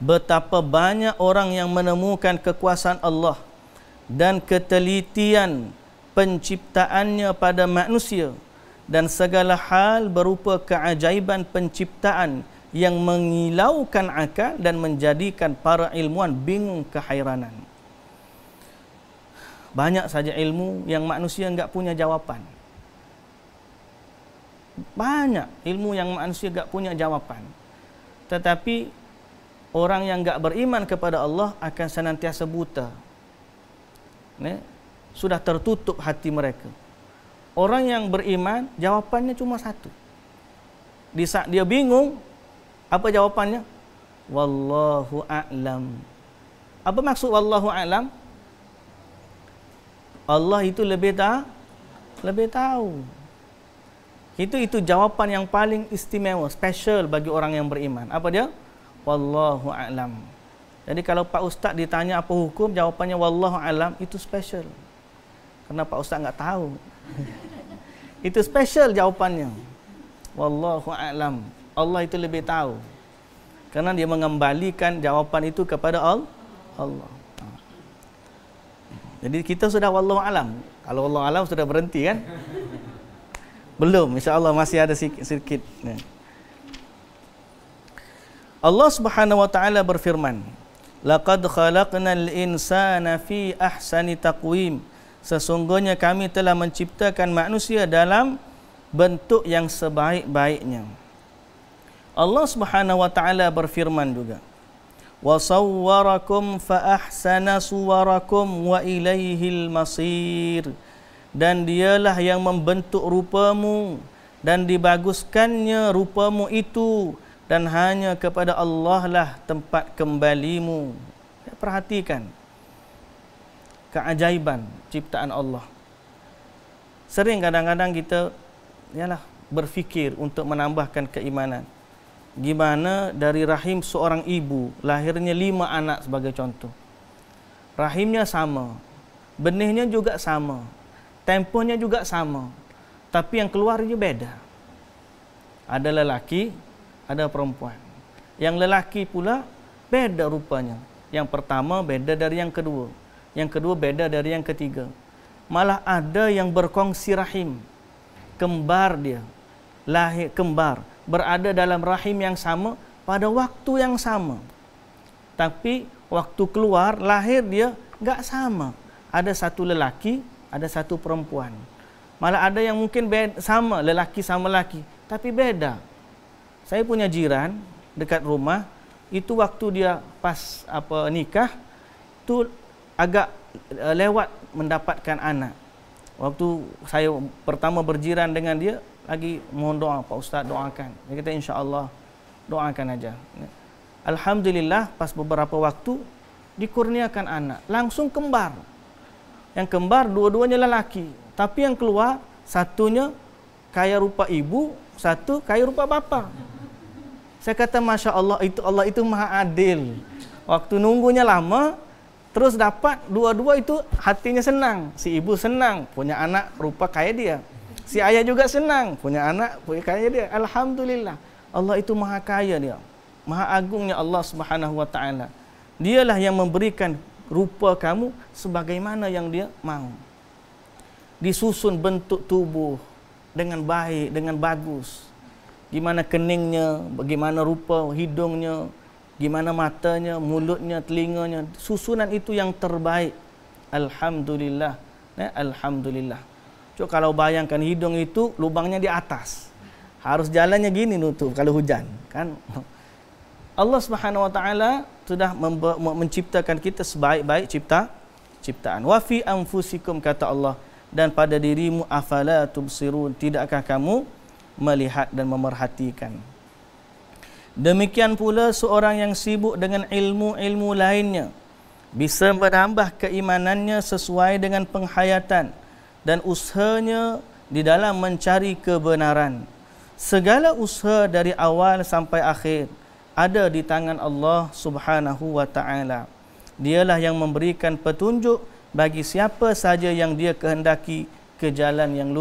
betapa banyak orang yang menemukan kekuasaan Allah dan ketelitian penciptaannya pada manusia dan segala hal berupa keajaiban penciptaan yang mengilaukan akal dan menjadikan para ilmuwan bingung kehairanan. Banyak saja ilmu yang manusia enggak punya jawapan. Banyak ilmu yang manusia enggak punya jawapan. Tetapi orang yang enggak beriman kepada Allah akan senantiasa buta. Ya? Sudah tertutup hati mereka. Orang yang beriman jawapannya cuma satu. Di saat dia bingung apa jawapannya? Wallahu a'lam. Apa maksud wallahu a'lam? Allah itu lebih tahu lebih tahu. Itu itu jawapan yang paling istimewa, special bagi orang yang beriman. Apa dia? wallahu alam. Jadi kalau Pak Ustaz ditanya apa hukum, jawapannya wallahu alam itu special. Karena Pak Ustaz enggak tahu. itu special jawapannya. Wallahu alam. Allah itu lebih tahu. Karena dia mengembalikan jawapan itu kepada Allah. Jadi kita sudah wallahu alam. Kalau wallahu alam sudah berhenti kan? Belum, insya-Allah masih ada sedikit. Sikit. Allah Subhanahu wa taala berfirman laqad khalaqnal insana fi ahsani taqwim sesungguhnya kami telah menciptakan manusia dalam bentuk yang sebaik-baiknya Allah Subhanahu wa taala berfirman juga wa sawwarakum fa ahsana suwarakum wa ilaihil masir dan dialah yang membentuk rupamu dan dibaguskannya rupamu itu dan hanya kepada Allah lah tempat kembalimu. Ya, perhatikan keajaiban ciptaan Allah. Sering kadang-kadang kita ialah berfikir untuk menambahkan keimanan. Gimana dari rahim seorang ibu lahirnya lima anak sebagai contoh. Rahimnya sama, benihnya juga sama, tempohnya juga sama. Tapi yang keluarnya beda. Ada lelaki, ada perempuan. Yang lelaki pula beda rupanya. Yang pertama beda dari yang kedua. Yang kedua beda dari yang ketiga. Malah ada yang berkongsi rahim. Kembar dia. Lahir kembar berada dalam rahim yang sama pada waktu yang sama. Tapi waktu keluar lahir dia enggak sama. Ada satu lelaki, ada satu perempuan. Malah ada yang mungkin sama lelaki sama lelaki, tapi beda saya punya jiran dekat rumah itu waktu dia pas apa nikah tu agak uh, lewat mendapatkan anak waktu saya pertama berjiran dengan dia lagi mohon doa pak ustaz doakan dia kata insyaallah doakan aja alhamdulillah pas beberapa waktu dikurniakan anak langsung kembar yang kembar dua-duanya lelaki tapi yang keluar satunya kaya rupa ibu satu kaya rupa bapa saya kata Masya Allah itu Allah itu maha adil Waktu nunggunya lama Terus dapat dua-dua itu hatinya senang Si ibu senang punya anak rupa kaya dia Si ayah juga senang punya anak punya kaya dia Alhamdulillah Allah itu maha kaya dia Maha agungnya Allah subhanahu wa ta'ala Dialah yang memberikan rupa kamu Sebagaimana yang dia mahu Disusun bentuk tubuh Dengan baik, Dengan bagus gimana keningnya, bagaimana rupa hidungnya, gimana matanya, mulutnya, telinganya. Susunan itu yang terbaik. Alhamdulillah. Eh, Alhamdulillah. Cuma kalau bayangkan hidung itu lubangnya di atas. Harus jalannya gini nutup kalau hujan, kan? Allah Subhanahu wa taala sudah menciptakan kita sebaik-baik cipta ciptaan. Wa fi anfusikum kata Allah dan pada dirimu afala tubsirun tidakkah kamu melihat dan memerhatikan. Demikian pula seorang yang sibuk dengan ilmu-ilmu lainnya bisa menambah keimanannya sesuai dengan penghayatan dan usahanya di dalam mencari kebenaran. Segala usaha dari awal sampai akhir ada di tangan Allah Subhanahu wa taala. Dialah yang memberikan petunjuk bagi siapa saja yang dia kehendaki ke jalan yang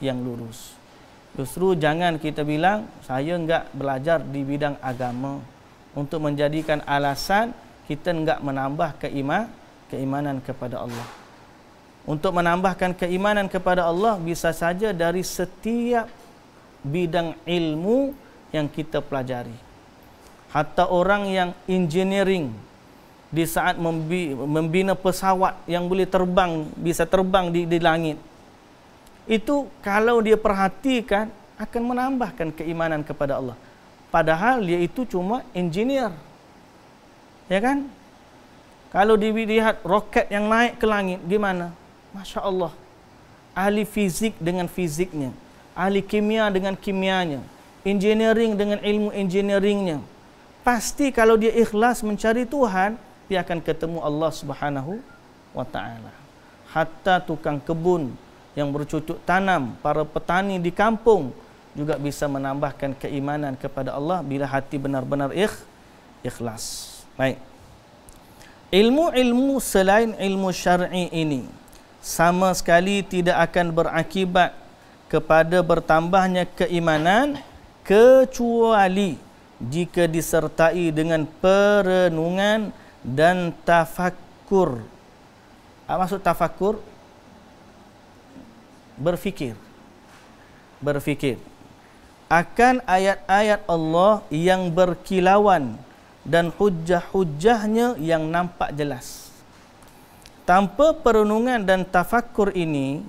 yang lurus. Justru jangan kita bilang saya enggak belajar di bidang agama untuk menjadikan alasan kita enggak menambah keiman keimanan kepada Allah. Untuk menambahkan keimanan kepada Allah bisa saja dari setiap bidang ilmu yang kita pelajari. Hatta orang yang engineering di saat membina pesawat yang boleh terbang, bisa terbang di, di langit itu kalau dia perhatikan akan menambahkan keimanan kepada Allah. Padahal dia itu cuma engineer. Ya kan? Kalau dilihat roket yang naik ke langit, gimana? Masya Allah. Ahli fizik dengan fiziknya. Ahli kimia dengan kimianya. Engineering dengan ilmu engineeringnya. Pasti kalau dia ikhlas mencari Tuhan, dia akan ketemu Allah Subhanahu wa Hatta tukang kebun yang bercucuk tanam para petani di kampung juga bisa menambahkan keimanan kepada Allah bila hati benar-benar ikh, ikhlas. Baik. Ilmu-ilmu selain ilmu syar'i ini sama sekali tidak akan berakibat kepada bertambahnya keimanan kecuali jika disertai dengan perenungan dan tafakkur. Apa ah, maksud tafakkur? berfikir berfikir akan ayat-ayat Allah yang berkilauan dan hujah-hujahnya yang nampak jelas tanpa perenungan dan tafakur ini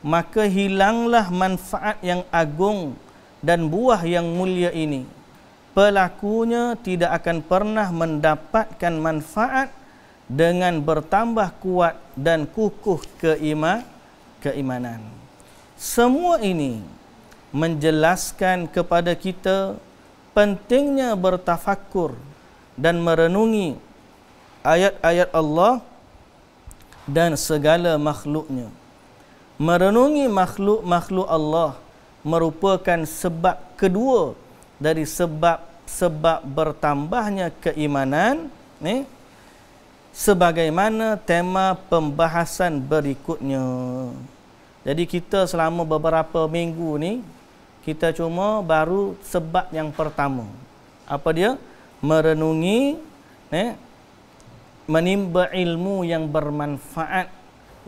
maka hilanglah manfaat yang agung dan buah yang mulia ini pelakunya tidak akan pernah mendapatkan manfaat dengan bertambah kuat dan kukuh keima keimanan semua ini menjelaskan kepada kita pentingnya bertafakur dan merenungi ayat-ayat Allah dan segala makhluknya. Merenungi makhluk-makhluk Allah merupakan sebab kedua dari sebab-sebab bertambahnya keimanan ni sebagaimana tema pembahasan berikutnya. Jadi kita selama beberapa minggu ni kita cuma baru sebab yang pertama. Apa dia? Merenungi eh menimba ilmu yang bermanfaat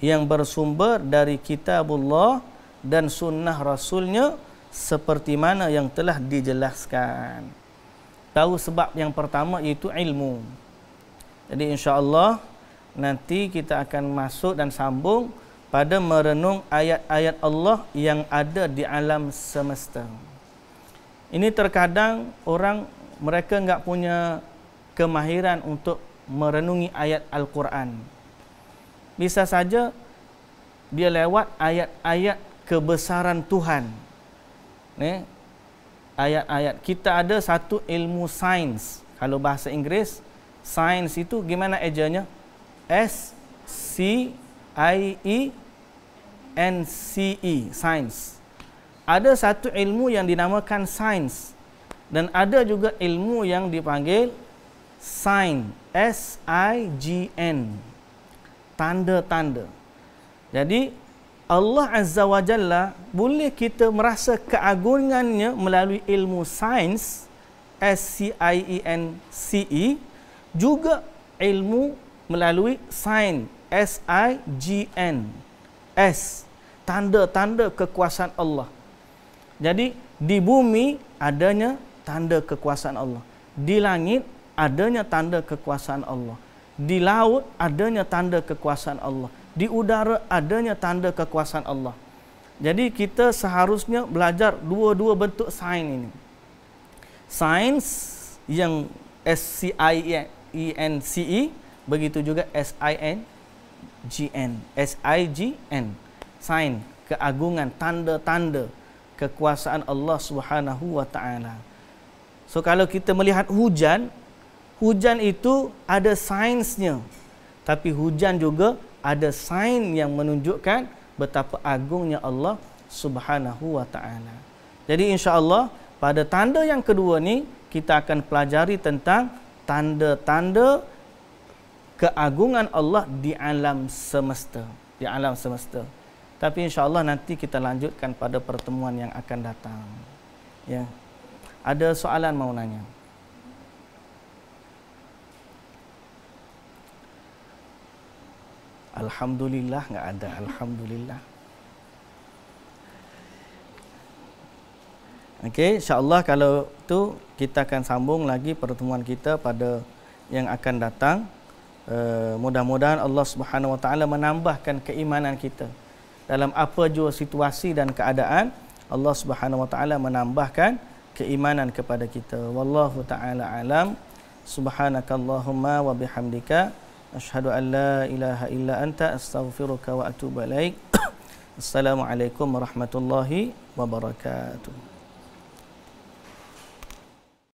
yang bersumber dari kitabullah dan sunnah rasulnya seperti mana yang telah dijelaskan. Tahu sebab yang pertama iaitu ilmu. Jadi insya-Allah nanti kita akan masuk dan sambung pada merenung ayat-ayat Allah yang ada di alam semesta. Ini terkadang orang mereka enggak punya kemahiran untuk merenungi ayat Al-Quran. Bisa saja dia lewat ayat-ayat kebesaran Tuhan. Ni ayat-ayat kita ada satu ilmu sains. Kalau bahasa Inggris, sains itu gimana ejanya? S C I E N C E science. Ada satu ilmu yang dinamakan science dan ada juga ilmu yang dipanggil sign S I G N tanda-tanda. Jadi Allah Azza wa Jalla boleh kita merasa keagungannya melalui ilmu sains S C I E N C E juga ilmu melalui sign S I G N. S tanda-tanda kekuasaan Allah. Jadi di bumi adanya tanda kekuasaan Allah. Di langit adanya tanda kekuasaan Allah. Di laut adanya tanda kekuasaan Allah. Di udara adanya tanda kekuasaan Allah. Jadi kita seharusnya belajar dua-dua bentuk sains ini. Sains yang S C I E N C E begitu juga S I N sign sign sign keagungan tanda-tanda kekuasaan Allah Subhanahu wa taala so kalau kita melihat hujan hujan itu ada sainsnya tapi hujan juga ada sign yang menunjukkan betapa agungnya Allah Subhanahu wa taala jadi insyaallah pada tanda yang kedua ni kita akan pelajari tentang tanda-tanda keagungan Allah di alam semesta di alam semesta tapi insyaallah nanti kita lanjutkan pada pertemuan yang akan datang ya ada soalan mau nanya Alhamdulillah enggak ada alhamdulillah Okey insyaallah kalau tu kita akan sambung lagi pertemuan kita pada yang akan datang Eh, mudah-mudahan Allah Subhanahu Wa Taala menambahkan keimanan kita dalam apa jua situasi dan keadaan Allah Subhanahu Wa Taala menambahkan keimanan kepada kita wallahu taala alam subhanakallahumma wa bihamdika ashhadu an ilaha illa anta astaghfiruka wa atubu ilaik assalamu alaikum warahmatullahi wabarakatuh